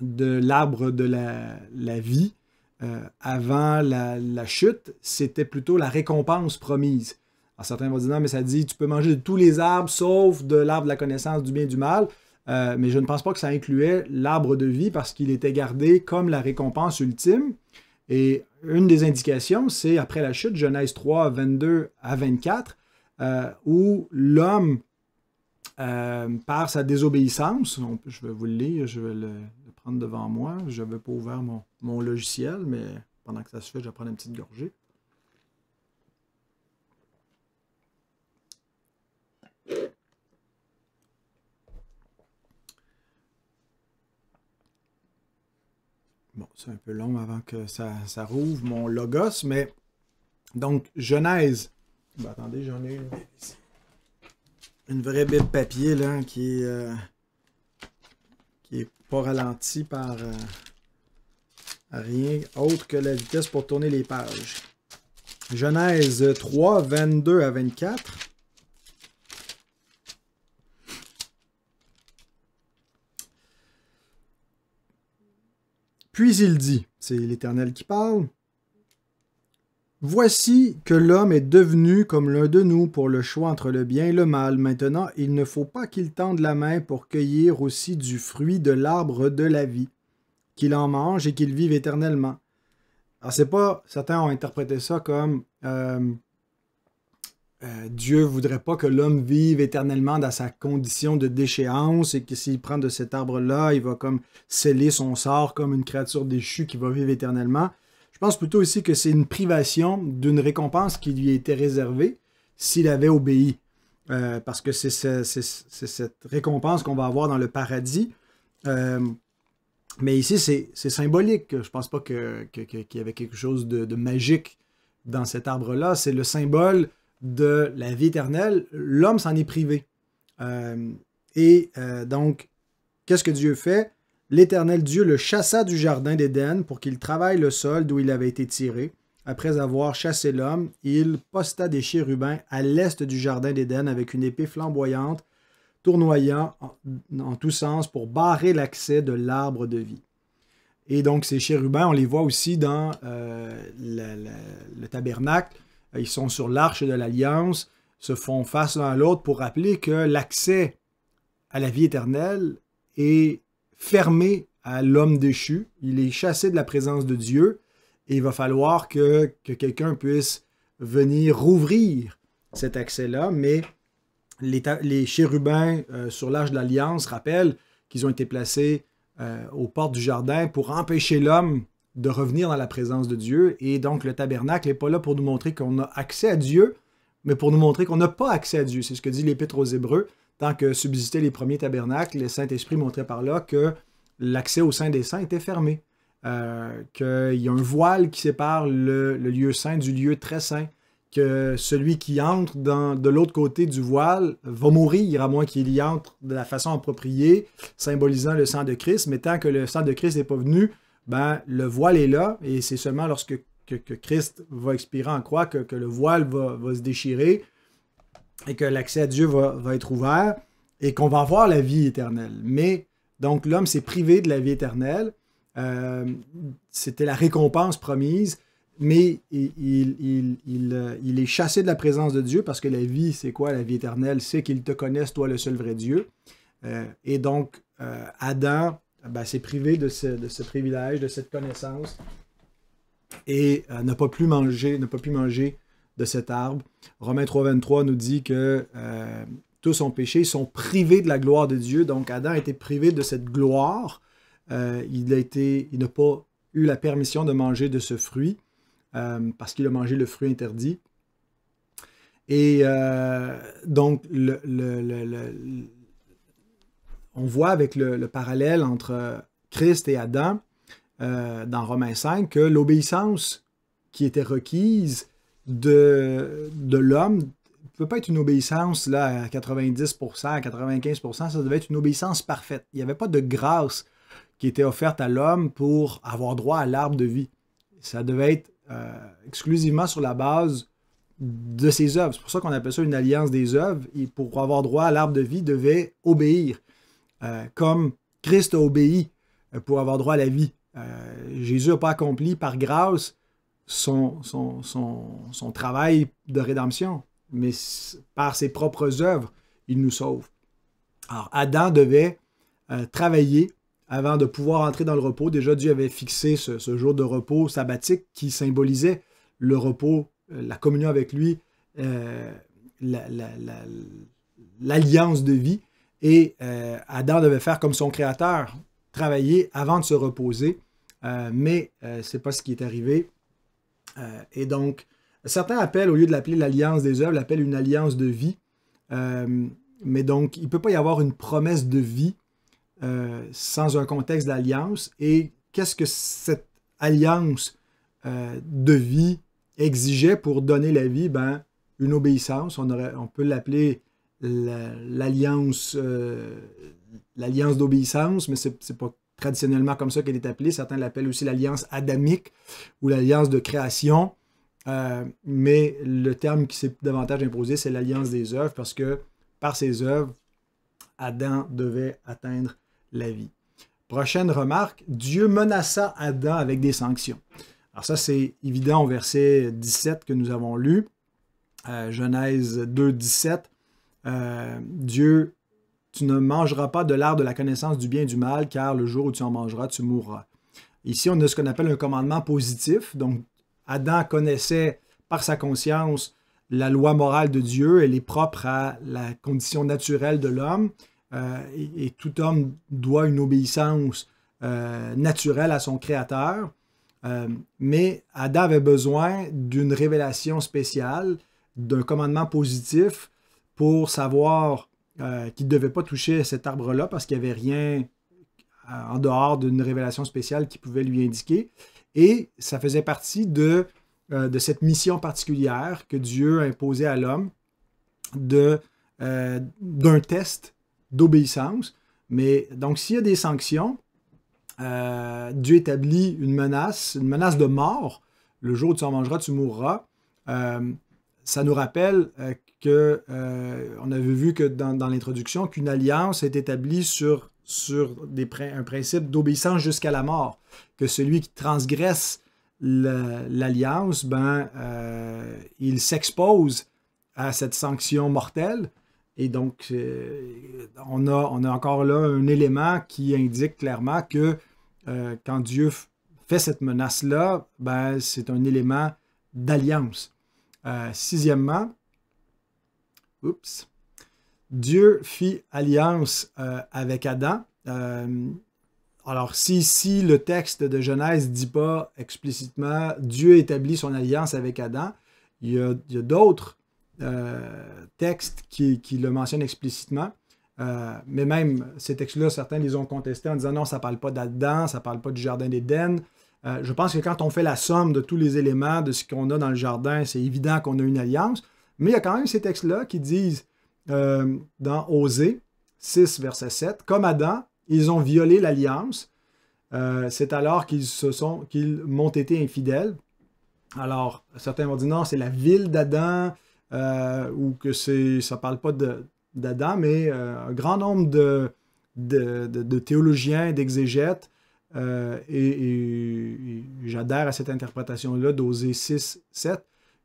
de l'arbre de la, vie euh, avant la, chute. C'était plutôt la récompense promise. Alors, certains vont dire non, mais ça dit tu peux manger de tous les arbres sauf de l'arbre de la connaissance du bien et du mal. mais je ne pense pas que ça incluait l'arbre de vie parce qu'il était gardé comme la récompense ultime. Et une des indications, c'est après la chute, Genèse 3, 22 à 24, euh, où l'homme, euh, par sa désobéissance, je vais vous le lire, je vais le, prendre devant moi. Je n'avais pas ouvert mon, logiciel, mais pendant que ça se fait, je vais prendre une petite gorgée. Bon, c'est un peu long avant que ça, ça rouvre mon logos, mais donc Genèse bah, attendez, j'en ai une. Une vraie bête papier, là, qui n'est euh, qui est pas ralentie par euh, rien autre que la vitesse pour tourner les pages. Genèse 3, 22 à 24. Puis il dit, c'est l'Éternel qui parle, Voici que l'homme est devenu comme l'un de nous pour le choix entre le bien et le mal. Maintenant, il ne faut pas qu'il tende la main pour cueillir aussi du fruit de l'arbre de la vie, qu'il en mange et qu'il vive éternellement. Alors, c'est pas. Certains ont interprété ça comme euh, euh Dieu voudrait pas que l'homme vive éternellement dans sa condition de déchéance et que s'il prend de cet arbre-là, il va comme sceller son sort comme une créature déchue qui va vivre éternellement. Je pense plutôt aussi que c'est une privation d'une récompense qui lui était réservée s'il avait obéi. Euh, parce que c'est cette récompense qu'on va avoir dans le paradis. Euh, mais ici, c'est symbolique. Je ne pense pas qu'il y avait quelque chose de, magique dans cet arbre-là. C'est le symbole de la vie éternelle. L'homme s'en est privé. Euh, et donc, qu'est-ce que Dieu fait L'Éternel Dieu le chassa du jardin d'Éden pour qu'il travaille le sol d'où il avait été tiré. Après avoir chassé l'homme, il posta des chérubins à l'est du jardin d'Éden avec une épée flamboyante, tournoyant en, tous sens pour barrer l'accès de l'arbre de vie. Et donc ces chérubins, on les voit aussi dans euh, le tabernacle. Ils sont sur l'arche de l'alliance, se font face l'un à l'autre pour rappeler que l'accès à la vie éternelle est fermé à l'homme déchu. Il est chassé de la présence de Dieu et il va falloir que, quelqu'un puisse venir rouvrir cet accès-là. Mais les, chérubins euh, sur l'âge de l'Alliance rappellent qu'ils ont été placés euh, aux portes du jardin pour empêcher l'homme de revenir dans la présence de Dieu. Et donc le tabernacle n'est pas là pour nous montrer qu'on a accès à Dieu, mais pour nous montrer qu'on n'a pas accès à Dieu. C'est ce que dit l'Épître aux Hébreux. Tant que subsistaient les premiers tabernacles, le Saint-Esprit montrait par là que l'accès au sein des saints était fermé, euh, qu'il y a un voile qui sépare le, lieu saint du lieu très saint, que celui qui entre dans, de l'autre côté du voile va mourir, à moins qu'il y entre de la façon appropriée, symbolisant le sang de Christ, mais tant que le sang de Christ n'est pas venu, ben, le voile est là, et c'est seulement lorsque que, Christ va expirer en croix que, le voile va se déchirer, et que l'accès à Dieu va, être ouvert et qu'on va avoir la vie éternelle. Mais donc l'homme s'est privé de la vie éternelle. Euh, c'était la récompense promise, mais euh, il, est chassé de la présence de Dieu parce que la vie, c'est quoi la vie éternelle? C'est qu'il te connaisse, toi, le seul vrai Dieu. Euh, et donc, Adam ben, s'est privé de ce, de ce, privilège, de cette connaissance, et n'a pas pu manger, n'a pas pu manger de cet arbre. Romains 3.23 nous dit que euh, tous ont péché, sont privés de la gloire de Dieu. Donc Adam a été privé de cette gloire. Euh, il a été, il n'a pas eu la permission de manger de ce fruit euh, parce qu'il a mangé le fruit interdit. Et donc, on voit avec le, parallèle entre Christ et Adam dans Romains 5 que l'obéissance qui était requise de, de l'homme ne peut pas être une obéissance là, à 90%, à 95%, ça devait être une obéissance parfaite. Il n'y avait pas de grâce qui était offerte à l'homme pour avoir droit à l'arbre de vie. Ça devait être euh, exclusivement sur la base de ses œuvres. C'est pour ça qu'on appelle ça une alliance des œuvres. Et pour avoir droit à l'arbre de vie, devait obéir, euh, comme Christ a obéi euh, pour avoir droit à la vie. Jésus n'a pas accompli par grâce son, travail de rédemption, mais par ses propres œuvres, il nous sauve. Alors, Adam devait euh, travailler avant de pouvoir entrer dans le repos. Déjà, Dieu avait fixé ce, jour de repos sabbatique qui symbolisait le repos, euh, la communion avec lui, euh, l'alliance de vie. Et Adam devait faire comme son Créateur, travailler avant de se reposer. mais ce n'est pas ce qui est arrivé. Euh, et donc, certains appellent, au lieu de l'appeler l'alliance des œuvres, l'appellent une alliance de vie. Euh, mais donc, il ne peut pas y avoir une promesse de vie euh, sans un contexte d'alliance. Et qu'est-ce que cette alliance de vie exigeait pour donner la vie, ben, une obéissance. On, on peut l'appeler l'alliance d'obéissance, mais ce n'est pas traditionnellement comme ça qu'elle est appelée. Certains l'appellent aussi l'alliance adamique ou l'alliance de création. Euh, mais le terme qui s'est davantage imposé, c'est l'alliance des œuvres, parce que par ses œuvres, Adam devait atteindre la vie. Prochaine remarque, Dieu menaça Adam avec des sanctions. Alors ça, c'est évident au verset 17 que nous avons lu, euh, Genèse 2, 17. Euh, Dieu tu ne mangeras pas de l'art de la connaissance du bien et du mal, car le jour où tu en mangeras, tu mourras. Ici, on a ce qu'on appelle un commandement positif. Donc, Adam connaissait par sa conscience la loi morale de Dieu, elle est propre à la condition naturelle de l'homme, euh, et, tout homme doit une obéissance euh, naturelle à son Créateur. Euh, mais Adam avait besoin d'une révélation spéciale, d'un commandement positif pour savoir euh, qui ne devait pas toucher cet arbre-là parce qu'il n'y avait rien euh, en dehors d'une révélation spéciale qui pouvait lui indiquer. Et ça faisait partie de, euh, de cette mission particulière que Dieu a imposée à l'homme d'un test d'obéissance. Mais donc, s'il y a des sanctions, Dieu établit une menace, une menace de mort. Le jour où tu en mangeras, tu mourras ça nous rappelle qu'on euh, que euh, avait vu que dans, l'introduction qu'une alliance est établie sur, un principe d'obéissance jusqu'à la mort, que celui qui transgresse l'alliance, ben, euh, il s'expose à cette sanction mortelle. Et donc, on, a, on a encore là un élément qui indique clairement que quand Dieu fait cette menace-là, ben, c'est un élément d'alliance. Euh, sixièmement, oups, Dieu fit alliance euh, avec Adam. Euh, alors, si si le texte de Genèse ne dit pas explicitement Dieu établit son alliance avec Adam, il y a, d'autres textes qui, le mentionnent explicitement. mais même ces textes-là, certains les ont contestés en disant non, ça ne parle pas d'Adam, ça ne parle pas du Jardin d'Éden, euh, je pense que quand on fait la somme de tous les éléments de ce qu'on a dans le jardin, c'est évident qu'on a une alliance. Mais il y a quand même ces textes-là qui disent euh, dans Osée 6, verset 7, Comme Adam, ils ont violé l'alliance. Euh, c'est alors qu'ils se qu'ils m'ont été infidèles. Alors, certains vont dire non, c'est la ville d'Adam, ou que c'est, ça ne parle pas d'Adam, mais un grand nombre de, de théologiens, d'exégètes euh, et, j'adhère à cette interprétation-là d'Osée 6-7,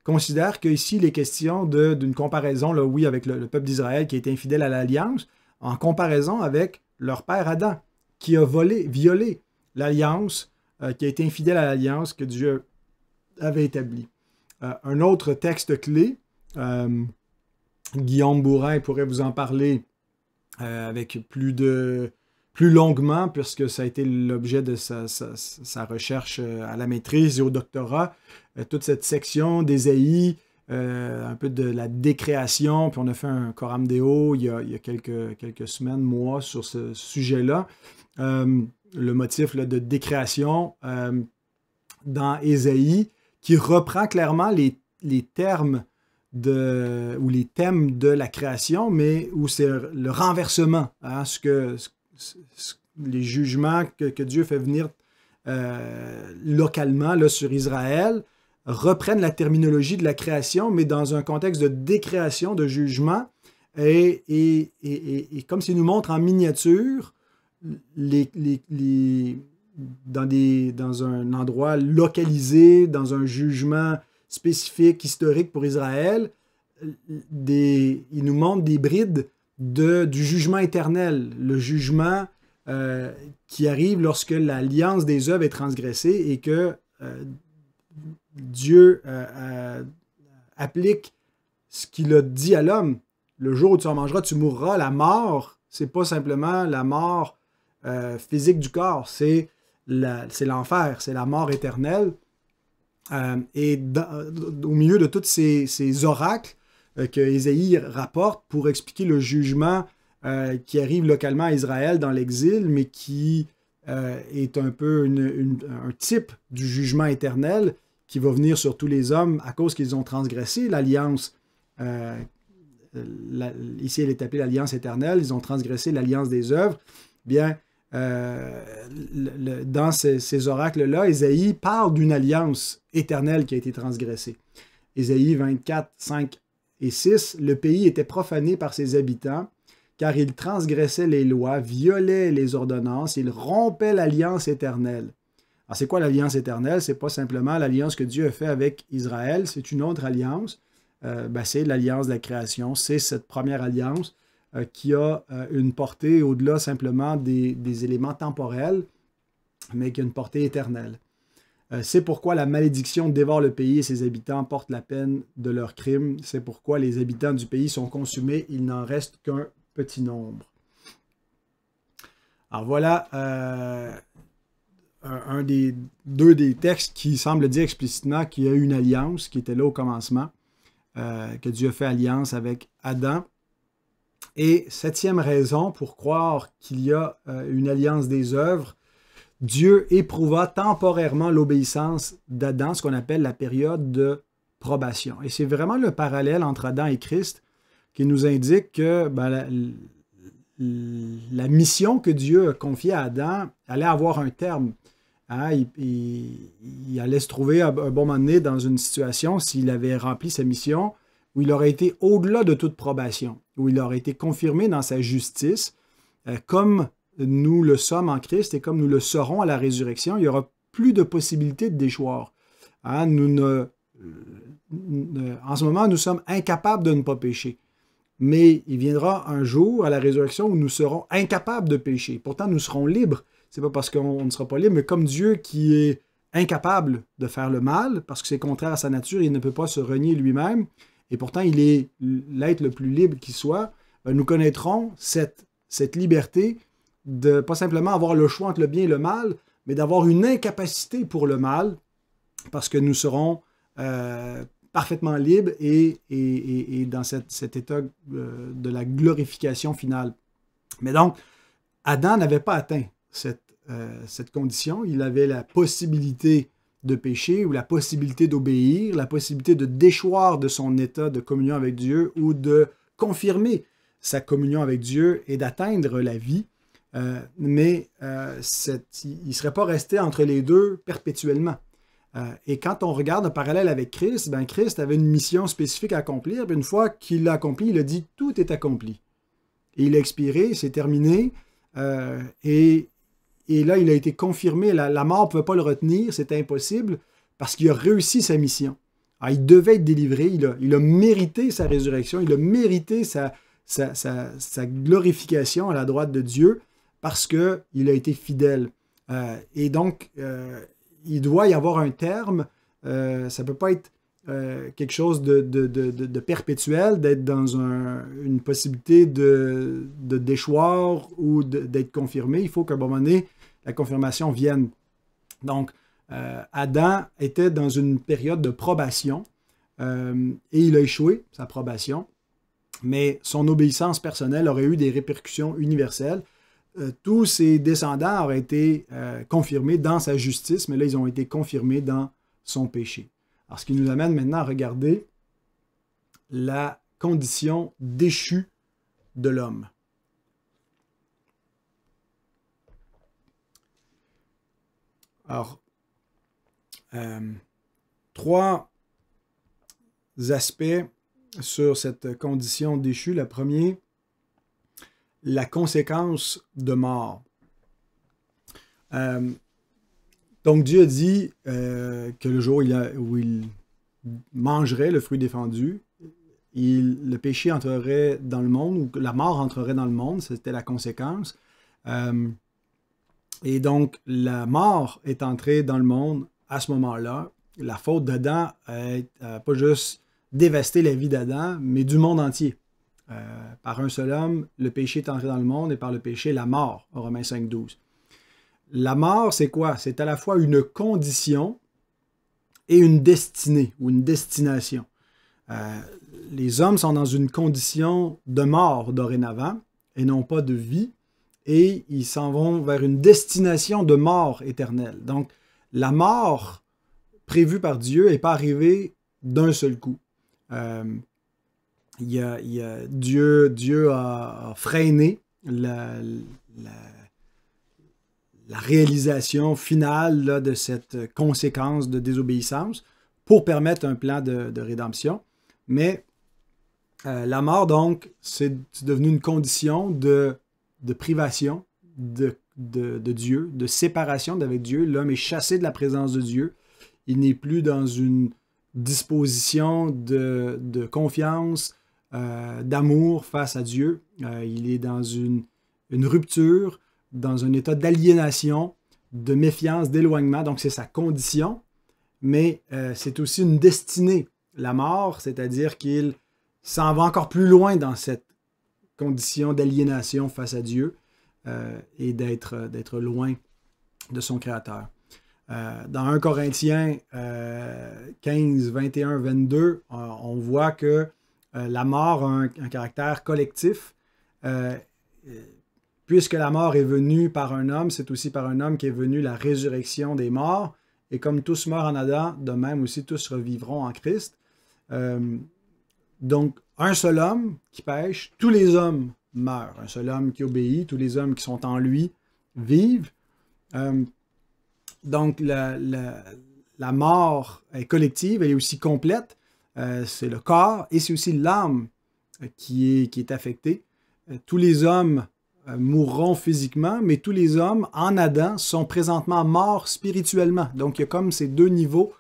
considère qu'ici, il est question d'une comparaison, là, oui, avec le, peuple d'Israël qui est infidèle à l'alliance, en comparaison avec leur père Adam, qui a volé, violé l'alliance, euh, qui a été infidèle à l'alliance que Dieu avait établie. Euh, un autre texte clé, Guillaume Bourin pourrait vous en parler avec plus de plus longuement, puisque ça a été l'objet de sa, recherche euh, à la maîtrise et au doctorat, euh, toute cette section des euh, un peu de la décréation, puis on a fait un Coram il y a, il y quelques, quelques semaines, mois, sur ce sujet-là. le motif de décréation dans Ésaïe, qui reprend clairement les, les termes de, ou les thèmes de la création, mais où c'est le renversement, hein, ce, que, les jugements que, Dieu fait venir euh, localement là, sur Israël reprennent la terminologie de la création, mais dans un contexte de décréation, de jugement, et, comme s'il nous montre en miniature les, dans, un endroit localisé, dans un jugement spécifique, historique pour Israël, des, il nous montre des brides de, du jugement éternel, le jugement euh, qui arrive lorsque l'alliance des œuvres est transgressée et que euh, Dieu euh, applique ce qu'il a dit à l'homme. Le jour où tu en mangeras, tu mourras. La mort, c'est pas simplement la mort physique du corps, c'est l'enfer, c'est la mort éternelle. et au milieu de tous ces oracles, euh, que Ésaïe rapporte pour expliquer le jugement euh, qui arrive localement à Israël dans l'exil, mais qui euh, est un peu un type du jugement éternel qui va venir sur tous les hommes à cause qu'ils ont transgressé l'alliance. ici, elle est appelée l'alliance éternelle. Ils ont transgressé l'alliance des œuvres. Bien, dans ces, ces oracles-là, Ésaïe parle d'une alliance éternelle qui a été transgressée. Ésaïe 24, 5 et 6. Le pays était profané par ses habitants, car ils transgressaient les lois, violaient les ordonnances, ils rompaient l'alliance éternelle. Alors, c'est quoi l'alliance éternelle? C'est pas simplement l'alliance que Dieu a fait avec Israël, c'est une autre alliance. Euh, ben, c'est l'alliance de la création, c'est cette première alliance euh, qui a euh, une portée au-delà simplement des, des, éléments temporels, mais qui a une portée éternelle. Euh, c'est pourquoi la malédiction dévore le pays et ses habitants portent la peine de leurs crimes. C'est pourquoi les habitants du pays sont consumés. Il n'en reste qu'un petit nombre. Alors voilà euh, un des deux des textes qui semble dire explicitement qu'il y a eu une alliance qui était là au commencement, euh, que Dieu fait alliance avec Adam. Et septième raison pour croire qu'il y a une alliance des œuvres, Dieu éprouva temporairement l'obéissance d'Adam, ce qu'on appelle la période de probation. Et c'est vraiment le parallèle entre Adam et Christ qui nous indique que ben, la, mission que Dieu a confiée à Adam allait avoir un terme. Hein. il, allait se trouver à un bon moment donné dans une situation, s'il avait rempli sa mission, où il aurait été au-delà de toute probation, où il aurait été confirmé dans sa justice, euh, comme nous le sommes en Christ et comme nous le serons à la résurrection, il n'y aura plus de possibilité de déchoir. Hein, nous ne, euh, en ce moment, nous sommes incapables de ne pas pécher. Mais il viendra un jour à la résurrection où nous serons incapables de pécher. Pourtant, nous serons libres. Ce n'est pas parce qu'on ne sera pas libre, mais comme Dieu qui est incapable de faire le mal, parce que c'est contraire à sa nature, il ne peut pas se renier lui-même, et pourtant il est l'être le plus libre qui soit, euh, nous connaîtrons cette liberté de pas simplement avoir le choix entre le bien et le mal, mais d'avoir une incapacité pour le mal, parce que nous serons euh, parfaitement libres et, dans cette, cet état euh, de la glorification finale. Mais donc, Adam n'avait pas atteint cette, euh, cette, condition. Il avait la possibilité de pécher ou la possibilité d'obéir, la possibilité de déchoir de son état de communion avec Dieu ou de confirmer sa communion avec Dieu et d'atteindre la vie. Euh, mais euh, il ne serait pas resté entre les deux perpétuellement. Euh, et quand on regarde en parallèle avec Christ, ben Christ avait une mission spécifique à accomplir. une fois qu'il l'a accompli, il a dit tout est accompli. Et il a expiré, c'est terminé. Et, là, il a été confirmé. La, mort ne pouvait pas le retenir, c'était impossible, parce qu'il a réussi sa mission. Ah, il devait être délivré, il a, mérité sa résurrection, il a mérité sa glorification à la droite de Dieu parce qu'il a été fidèle. Euh, et donc, euh, il doit y avoir un terme. Euh, ça ne peut pas être quelque chose de, de, de, perpétuel, d'être dans un, une possibilité de, déchoir ou d'être confirmé. Il faut qu'à un moment donné, la confirmation vienne. Donc, Adam était dans une période de probation et il a échoué sa probation, mais son obéissance personnelle aurait eu des répercussions universelles. Euh, tous ses descendants ont été euh, confirmés dans sa justice, mais là, ils ont été confirmés dans son péché. Alors, ce qui nous amène maintenant à regarder la condition déchue de l'homme. Alors, euh, trois aspects sur cette condition déchue. Le premier la conséquence de mort. Euh, donc Dieu dit euh, que le jour où il mangerait le fruit défendu, il, le péché entrerait dans le monde, ou que la mort entrerait dans le monde, c'était la conséquence. Euh, et donc la mort est entrée dans le monde à ce moment-là. La faute d'Adam n'a pas juste dévasté la vie d'Adam, mais du monde entier. Euh, par un seul homme, le péché est entré dans le monde et par le péché, la mort. Romains 5, 12. La mort, c'est quoi? C'est à la fois une condition et une destinée ou une destination. Euh, les hommes sont dans une condition de mort dorénavant et non pas de vie, et ils s'en vont vers une destination de mort éternelle. Donc, la mort prévue par Dieu n'est pas arrivée d'un seul coup. Euh, il y Dieu, Dieu a, freiné la, réalisation finale là, de cette conséquence de désobéissance pour permettre un plan de, rédemption. Mais euh, la mort, donc, c'est devenu une condition de, privation de, Dieu, de séparation avec Dieu. L'homme est chassé de la présence de Dieu. Il n'est plus dans une disposition de, confiance, euh, d'amour face à Dieu. Euh, il est dans une, rupture, dans un état d'aliénation, de méfiance, d'éloignement. Donc c'est sa condition, mais euh, c'est aussi une destinée, la mort, c'est-à-dire qu'il s'en va encore plus loin dans cette condition d'aliénation face à Dieu et d'être loin de son Créateur. dans 1 Corinthiens 15, 21, 22, on voit que euh, la mort a un, caractère collectif. Euh, puisque la mort est venue par un homme, c'est aussi par un homme qu'est venue la résurrection des morts. Et comme tous meurent en Adam, de même aussi tous revivront en Christ. Euh, donc, un seul homme qui pêche, tous les hommes meurent. Un seul homme qui obéit, tous les hommes qui sont en lui vivent. donc, la, la, mort est collective, elle est aussi complète. Euh, c'est le corps et c'est aussi l'âme euh, qui est, affectée. Euh, tous les hommes mourront physiquement, mais tous les hommes en Adam sont présentement morts spirituellement. Donc il y a comme ces deux niveaux,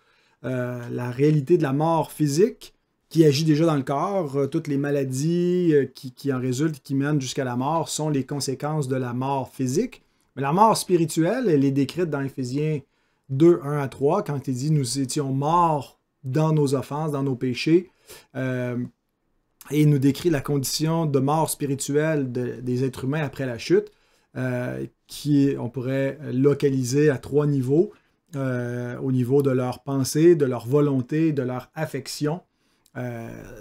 la réalité de la mort physique qui agit déjà dans le corps, toutes les maladies qui, en résultent, qui mènent jusqu'à la mort, sont les conséquences de la mort physique. Mais la mort spirituelle, elle est décrite dans Ephésiens 2, 1 à 3, quand il dit nous étions morts dans nos offenses, dans nos péchés. Euh, et il nous décrit la condition de mort spirituelle des êtres humains après la chute, euh, qui on pourrait localiser à trois niveaux, euh, au niveau de leur pensée, de leur volonté, de leur affection.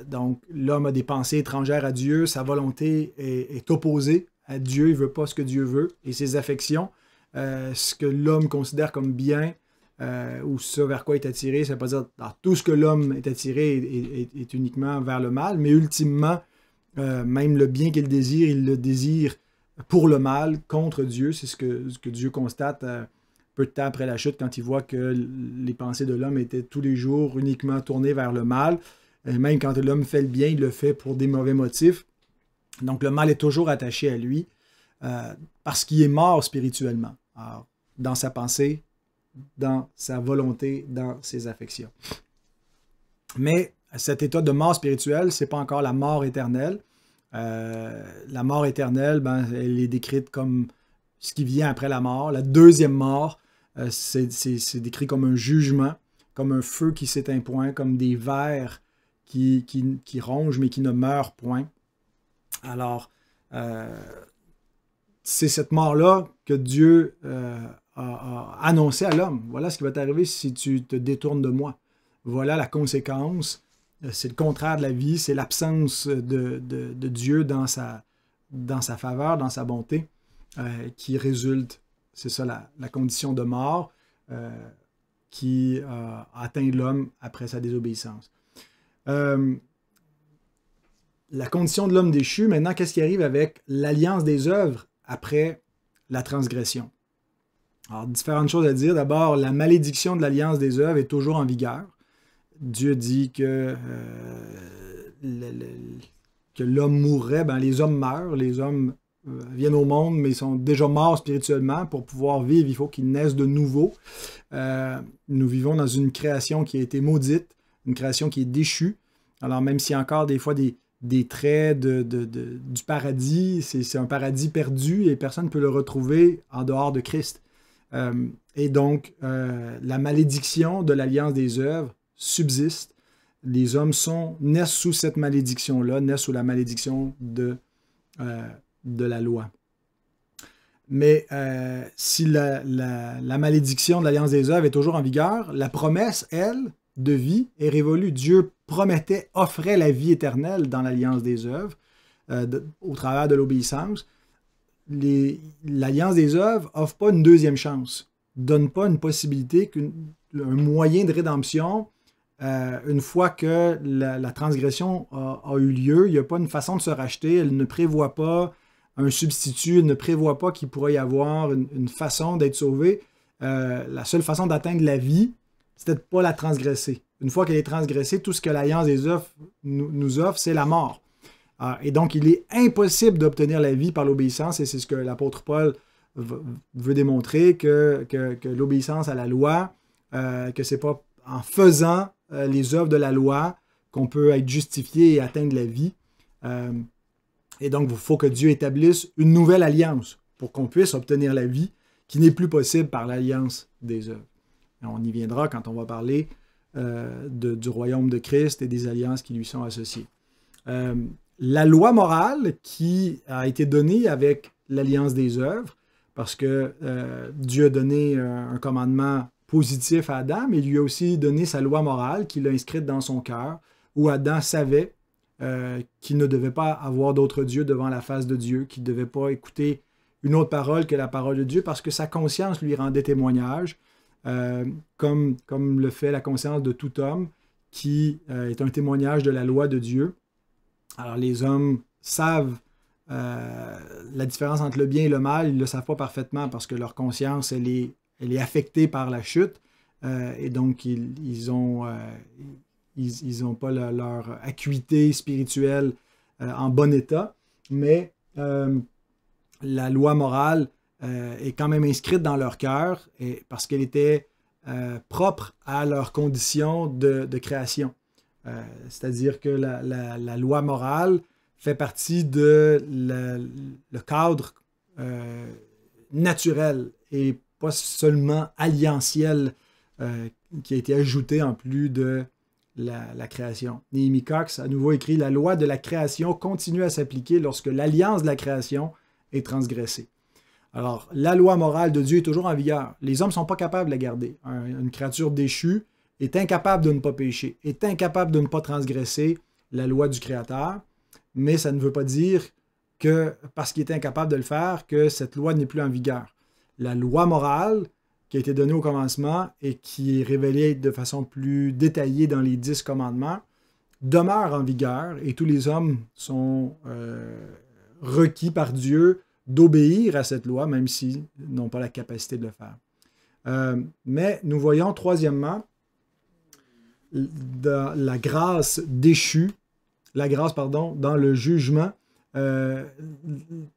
donc l'homme a des pensées étrangères à Dieu, sa volonté est, est opposée à Dieu, il ne veut pas ce que Dieu veut, et ses affections, ce que l'homme considère comme bien, euh, ou ce vers quoi est attiré, ça veut pas dire tout ce que l'homme est attiré est, uniquement vers le mal, mais ultimement, euh, même le bien qu'il désire, il le désire pour le mal, contre Dieu. C'est ce que, Dieu constate euh, peu de temps après la chute, quand il voit que les pensées de l'homme étaient tous les jours uniquement tournées vers le mal. même quand l'homme fait le bien, il le fait pour des mauvais motifs. Donc le mal est toujours attaché à lui parce qu'il est mort spirituellement. dans sa pensée, dans sa volonté, dans ses affections. Mais cet état de mort spirituelle, ce n'est pas encore la mort éternelle. Euh, la mort éternelle, ben, elle est décrite comme ce qui vient après la mort. La deuxième mort, euh, c'est décrit comme un jugement, comme un feu qui s'éteint point, comme des vers qui, qui, rongent mais qui ne meurent point. Alors, euh, c'est cette mort-là que Dieu annoncé à l'homme. Voilà ce qui va t'arriver si tu te détournes de moi. Voilà la conséquence. Euh, c'est le contraire de la vie, c'est l'absence de, Dieu dans sa, faveur, dans sa bonté, euh, qui résulte, c'est ça, la, condition de mort euh, qui atteint l'homme après sa désobéissance. la condition de l'homme déchu, maintenant, qu'est-ce qui arrive avec l'alliance des œuvres après la transgression? Alors, différentes choses à dire. D'abord, la malédiction de l'alliance des œuvres est toujours en vigueur. Dieu dit que, euh, que l'homme mourrait, ben, les hommes meurent, les hommes euh, viennent au monde, mais ils sont déjà morts spirituellement. Pour pouvoir vivre, il faut qu'ils naissent de nouveau. Euh, nous vivons dans une création qui a été maudite, une création qui est déchue. Alors, même s'il y a encore des fois des, des traits de, du paradis, c'est un paradis perdu et personne ne peut le retrouver en dehors de Christ. Euh, et donc, euh, la malédiction de l'alliance des œuvres subsiste. Les hommes sont, naissent sous cette malédiction-là, naissent sous la malédiction de, euh, la loi. Mais si la, malédiction de l'alliance des œuvres est toujours en vigueur, la promesse, elle, de vie est révolue. Dieu promettait, offrait la vie éternelle dans l'alliance des œuvres. au travers de l'obéissance l'Alliance des œuvres offre pas une deuxième chance, donne pas une possibilité, un moyen de rédemption euh, une fois que la, transgression a, eu lieu. Il n'y a pas une façon de se racheter, elle ne prévoit pas un substitut, elle ne prévoit pas qu'il pourrait y avoir une, façon d'être sauvé. Euh, la seule façon d'atteindre la vie, c'est de ne pas la transgresser. Une fois qu'elle est transgressée, tout ce que l'Alliance des œuvres nous offre, c'est la mort. Ah, et donc, il est impossible d'obtenir la vie par l'obéissance, et c'est ce que l'apôtre Paul veut démontrer, que, l'obéissance à la loi, euh, que ce n'est pas en faisant euh, les œuvres de la loi qu'on peut être justifié et atteindre la vie. Euh, et donc, il faut que Dieu établisse une nouvelle alliance pour qu'on puisse obtenir la vie qui n'est plus possible par l'alliance des œuvres. on y viendra quand on va parler du royaume de Christ et des alliances qui lui sont associées la loi morale qui a été donnée avec l'alliance des œuvres, parce que euh, Dieu a donné euh, un commandement positif à Adam, mais il lui a aussi donné sa loi morale qu'il a inscrite dans son cœur, où Adam savait euh, qu'il ne devait pas avoir d'autre Dieu devant la face de Dieu, qu'il ne devait pas écouter une autre parole que la parole de Dieu, parce que sa conscience lui rendait témoignage, comme, comme le fait la conscience de tout homme, qui est un témoignage de la loi de Dieu. Alors les hommes savent euh, la différence entre le bien et le mal, ils ne le savent pas parfaitement parce que leur conscience, elle est, affectée par la chute. Euh, et donc, ils, n'ont euh, pas leur acuité spirituelle en bon état. Mais la loi morale est quand même inscrite dans leur cœur et, parce qu'elle était propre à leur condition de création. Euh, c'est-à-dire que la, loi morale fait partie de le cadre euh, naturel et pas seulement alliantiel euh, qui a été ajouté en plus de la, création. Néhémie Cox a nouveau écrit La loi de la création continue à s'appliquer lorsque l'alliance de la création est transgressée. Alors, la loi morale de Dieu est toujours en vigueur. Les hommes ne sont pas capables de la garder. une créature déchue est incapable de ne pas pécher, est incapable de ne pas transgresser la loi du Créateur, mais ça ne veut pas dire que parce qu'il est incapable de le faire, que cette loi n'est plus en vigueur. La loi morale qui a été donnée au commencement et qui est révélée de façon plus détaillée dans les dix commandements demeure en vigueur et tous les hommes sont euh, requis par Dieu d'obéir à cette loi, même s'ils n'ont pas la capacité de le faire. Euh, mais nous voyons, troisièmement, dans la grâce déchue, la grâce, pardon, dans le jugement, euh,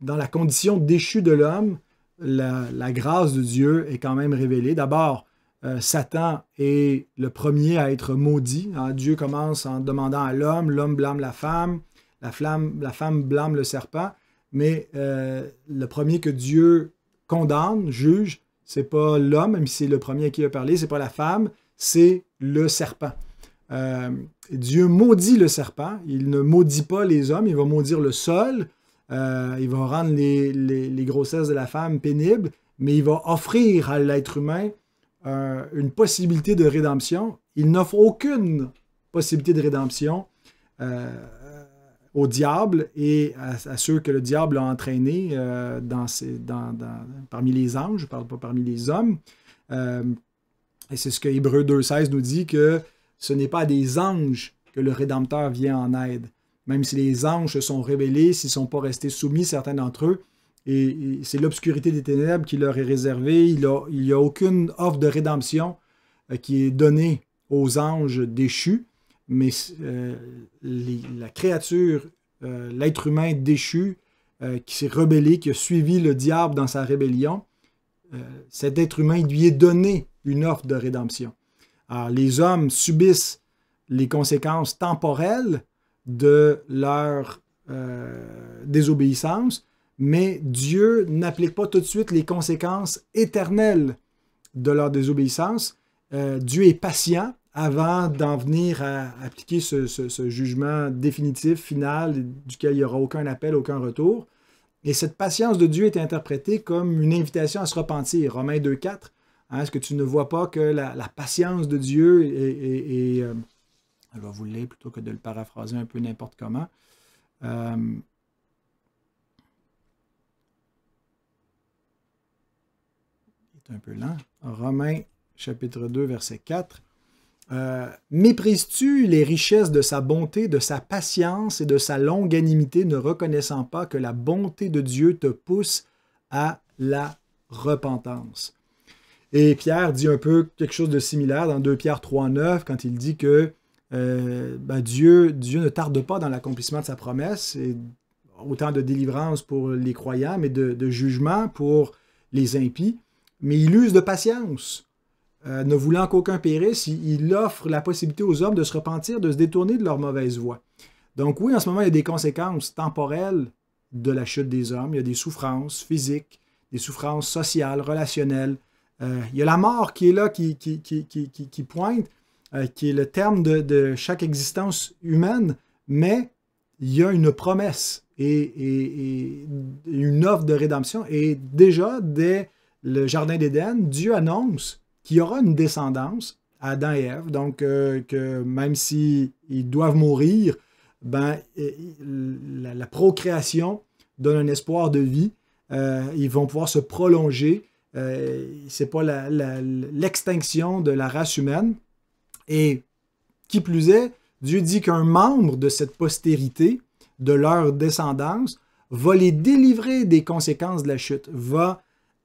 dans la condition déchue de l'homme, la, grâce de Dieu est quand même révélée. D'abord, euh, Satan est le premier à être maudit. Hein. Dieu commence en demandant à l'homme, l'homme blâme la femme, la, flamme, la femme blâme le serpent, mais euh, le premier que Dieu condamne, juge, c'est pas l'homme, même si c'est le premier qui a parlé, c'est pas la femme, c'est le serpent. Euh, Dieu maudit le serpent, il ne maudit pas les hommes, il va maudire le sol, euh, il va rendre les, grossesses de la femme pénibles, mais il va offrir à l'être humain euh, une possibilité de rédemption. Il n'offre aucune possibilité de rédemption au diable et à, ceux que le diable a entraînés dans parmi les anges, je ne parle pas parmi les hommes. Et c'est ce que Hébreu 2.16 nous dit que ce n'est pas des anges que le Rédempteur vient en aide. Même si les anges se sont révélés, s'ils ne sont pas restés soumis, certains d'entre eux, et c'est l'obscurité des ténèbres qui leur est réservée. Il n'y a, aucune offre de rédemption euh, qui est donnée aux anges déchus, mais euh, la créature, euh, l'être humain déchu, qui s'est rebellé, qui a suivi le diable dans sa rébellion, cet être humain il lui est donné une offre de rédemption. Euh, les hommes subissent les conséquences temporelles de leur euh, désobéissance, mais Dieu n'applique pas tout de suite les conséquences éternelles de leur désobéissance. Euh, Dieu est patient avant d'en venir à appliquer ce, ce, jugement définitif, final, duquel il n'y aura aucun appel, aucun retour. Et cette patience de Dieu est interprétée comme une invitation à se repentir. Romains 2.4, Hein, est-ce que tu ne vois pas que la, patience de Dieu est... elle euh, va vous lire plutôt que de le paraphraser un peu n'importe comment. Euh, est un peu lent. Romains chapitre 2, verset 4. Euh, méprises-tu les richesses de sa bonté, de sa patience et de sa longanimité, ne reconnaissant pas que la bonté de Dieu te pousse à la repentance? Et Pierre dit un peu quelque chose de similaire dans 2 Pierre 3, 9, quand il dit que euh, ben, Dieu, Dieu ne tarde pas dans l'accomplissement de sa promesse, et autant de délivrance pour les croyants, mais de, jugement pour les impies. Mais il use de patience. Euh, ne voulant qu'aucun périsse, il, il offre la possibilité aux hommes de se repentir, de se détourner de leur mauvaise voie. Donc oui, en ce moment, il y a des conséquences temporelles de la chute des hommes. Il y a des souffrances physiques, des souffrances sociales, relationnelles, il euh, y a la mort qui est là, qui, pointe, euh, qui est le terme de, chaque existence humaine, mais il y a une promesse et, une offre de rédemption. Et déjà, dès le Jardin d'Éden, Dieu annonce qu'il y aura une descendance, Adam et Ève, donc euh, que même s'ils doivent mourir, ben, la, procréation donne un espoir de vie. ils vont pouvoir se prolonger ce euh, c'est pas l'extinction de la race humaine. Et qui plus est, Dieu dit qu'un membre de cette postérité, de leur descendance, va les délivrer des conséquences de la chute, va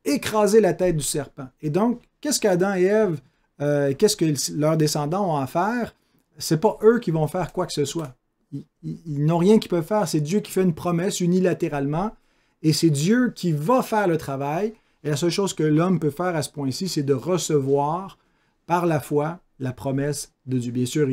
écraser la tête du serpent. Et donc, qu'est-ce qu'Adam et Ève, euh, qu'est-ce que leurs descendants ont à faire? C'est pas eux qui vont faire quoi que ce soit. Ils, n'ont rien qu'ils peuvent faire. C'est Dieu qui fait une promesse unilatéralement et c'est Dieu qui va faire le travail et la seule chose que l'homme peut faire à ce point-ci, c'est de recevoir par la foi la promesse de Dieu. Bien sûr,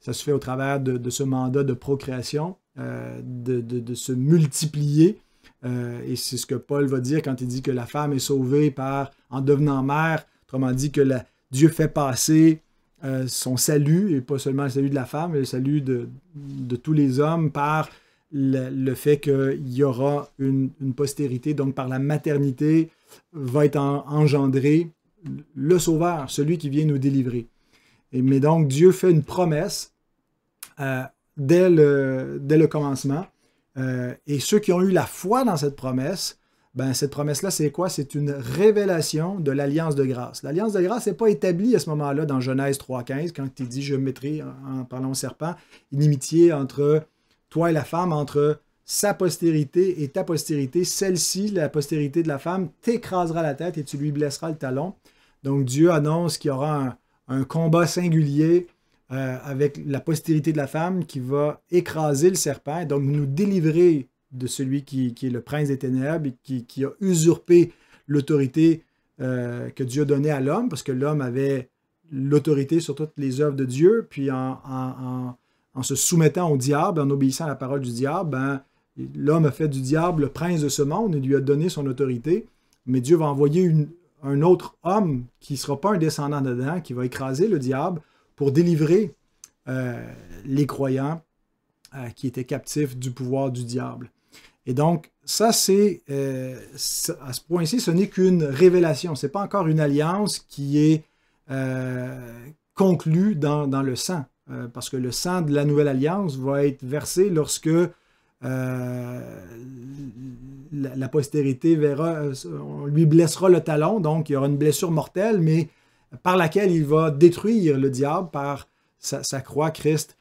ça se fait au travers de, ce mandat de procréation, euh, de, se multiplier. Euh, et c'est ce que Paul va dire quand il dit que la femme est sauvée par, en devenant mère. Autrement dit, que Dieu fait passer euh, son salut, et pas seulement le salut de la femme, mais le salut de, tous les hommes par le, fait qu'il y aura une, postérité, donc par la maternité va être engendré le Sauveur, celui qui vient nous délivrer. Et, mais donc, Dieu fait une promesse euh, dès, le, commencement. Euh, et ceux qui ont eu la foi dans cette promesse, ben, cette promesse-là, c'est quoi? C'est une révélation de l'alliance de grâce. L'alliance de grâce n'est pas établie à ce moment-là dans Genèse 3.15, quand il dit « Je mettrai, en, parlant au serpent, une inimitié entre toi et la femme, entre sa postérité et ta postérité, celle-ci, la postérité de la femme, t'écrasera la tête et tu lui blesseras le talon. Donc Dieu annonce qu'il y aura un, combat singulier euh, avec la postérité de la femme qui va écraser le serpent et donc nous délivrer de celui qui, est le prince des ténèbres et qui, a usurpé l'autorité euh, que Dieu donnait à l'homme, parce que l'homme avait l'autorité sur toutes les œuvres de Dieu, puis en, se soumettant au diable, en obéissant à la parole du diable, ben, L'homme a fait du diable le prince de ce monde et lui a donné son autorité, mais Dieu va envoyer un autre homme qui ne sera pas un descendant d'Adam, qui va écraser le diable pour délivrer euh, les croyants euh, qui étaient captifs du pouvoir du diable. Et donc, ça, c'est euh, à ce point-ci, ce n'est qu'une révélation. Ce n'est pas encore une alliance qui est conclue dans, dans le sang, parce que le sang de la nouvelle alliance va être versé lorsque euh, la, postérité verra, on euh, lui blessera le talon, donc il y aura une blessure mortelle, mais par laquelle il va détruire le diable par sa, croix. Christ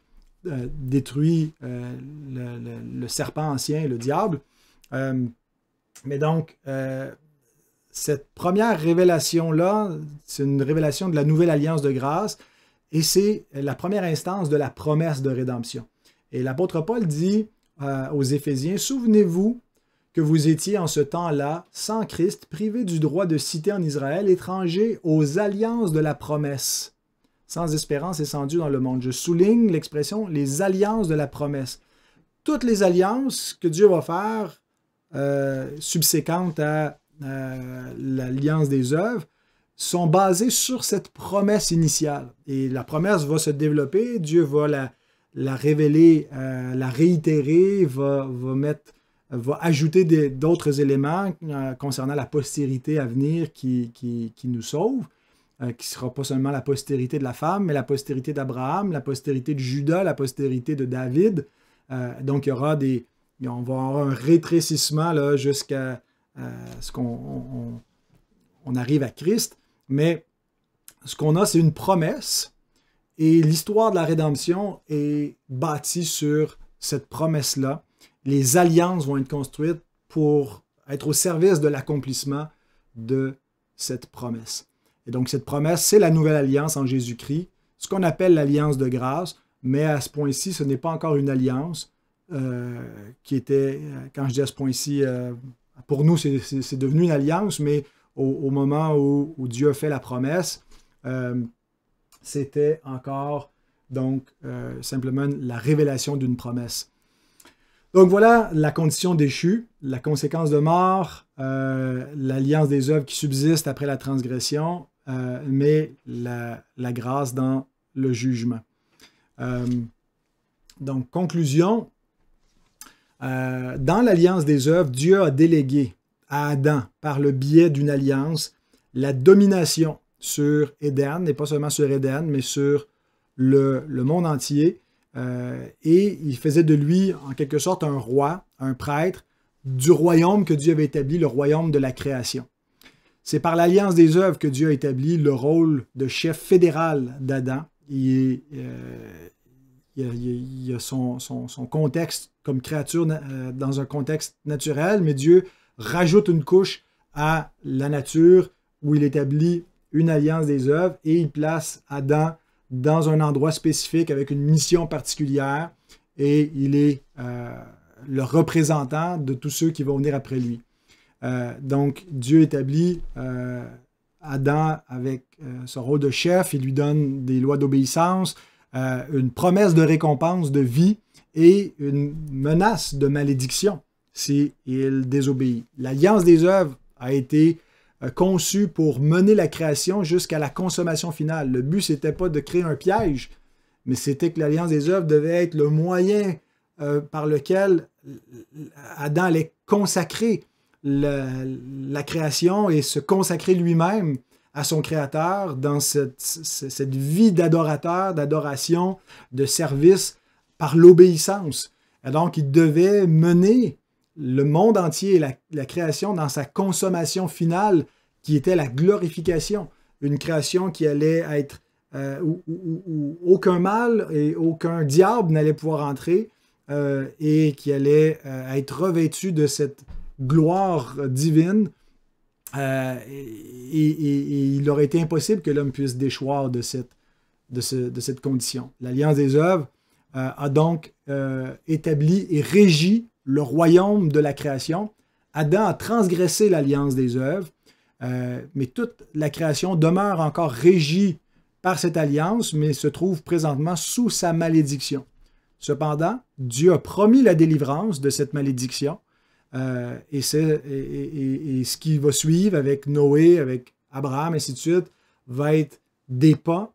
euh, détruit le, le, serpent ancien, le diable. mais donc, cette première révélation-là, c'est une révélation de la nouvelle alliance de grâce et c'est la première instance de la promesse de rédemption. Et l'apôtre Paul dit, euh, aux Éphésiens, souvenez-vous que vous étiez en ce temps-là, sans Christ, privé du droit de citer en Israël, étranger aux alliances de la promesse, sans espérance et sans Dieu dans le monde. Je souligne l'expression les alliances de la promesse. Toutes les alliances que Dieu va faire euh, subséquentes à euh, l'alliance des œuvres sont basées sur cette promesse initiale. Et la promesse va se développer, Dieu va la, la révéler, euh, la réitérer, va, mettre, va ajouter d'autres éléments euh, concernant la postérité à venir qui, qui, nous sauve, euh, qui ne sera pas seulement la postérité de la femme, mais la postérité d'Abraham, la postérité de Judas, la postérité de David. donc, il y aura des. On va avoir un rétrécissement jusqu'à ce qu'on arrive à Christ. Mais ce qu'on a, c'est une promesse et l'histoire de la rédemption est bâtie sur cette promesse-là. Les alliances vont être construites pour être au service de l'accomplissement de cette promesse. Et donc cette promesse, c'est la nouvelle alliance en Jésus-Christ, ce qu'on appelle l'alliance de grâce, mais à ce point-ci, ce n'est pas encore une alliance euh, qui était, euh, quand je dis à ce point-ci, euh, pour nous, c'est devenu une alliance, mais au, moment où, Dieu Dieu fait la promesse, c'était encore donc euh, simplement la révélation d'une promesse. Donc voilà la condition déchue, la conséquence de mort, euh, l'alliance des œuvres qui subsiste après la transgression, euh, mais la, la, grâce dans le jugement. donc conclusion, dans l'alliance des œuvres, Dieu a délégué à Adam, par le biais d'une alliance, la domination sur Eden, et pas seulement sur Eden, mais sur le, monde entier. Euh, et il faisait de lui, en quelque sorte, un roi, un prêtre du royaume que Dieu avait établi, le royaume de la création. C'est par l'alliance des œuvres que Dieu a établi le rôle de chef fédéral d'Adam. Il, euh, y a, son, contexte comme créature euh, dans un contexte naturel, mais Dieu rajoute une couche à la nature où il établit une alliance des œuvres et il place Adam dans un endroit spécifique avec une mission particulière et il est euh, le représentant de tous ceux qui vont venir après lui. Euh, donc Dieu établit euh, Adam avec son rôle de chef, il lui donne des lois d'obéissance, une promesse de récompense de vie et une menace de malédiction s'il désobéit. L'alliance des œuvres a été euh, conçu pour mener la création jusqu'à la consommation finale. Le but, n'était pas de créer un piège, mais c'était que l'alliance des œuvres devait être le moyen euh, par lequel euh, Adam allait consacrer la création et se consacrer lui-même à son Créateur dans cette, cette vie d'adorateur, d'adoration, de service par l'obéissance. Et donc, il devait mener le monde entier et la, création dans sa consommation finale, qui était la glorification, une création qui allait être euh, où, aucun mal et aucun diable n'allait pouvoir entrer euh, et qui allait euh, être revêtu de cette gloire divine. Et, il aurait été impossible que l'homme puisse déchoir de cette, de, ce, de cette condition. L'Alliance des œuvres a donc établi et régi le royaume de la création. Adam a transgressé l'alliance des œuvres, euh, mais toute la création demeure encore régie par cette alliance, mais se trouve présentement sous sa malédiction. Cependant, Dieu a promis la délivrance de cette malédiction, euh, et, c'est, ce qui va suivre avec Noé, avec Abraham, ainsi de suite, va être des pas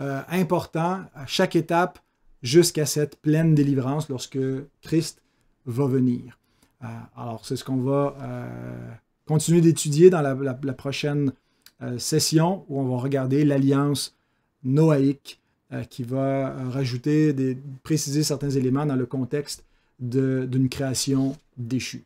euh, importants à chaque étape jusqu'à cette pleine délivrance lorsque Christ va venir. Euh, alors, c'est ce qu'on va euh, continuer d'étudier dans la, prochaine euh, session où on va regarder l'alliance noaïque qui va rajouter, des, préciser certains éléments dans le contexte d'une création déchue.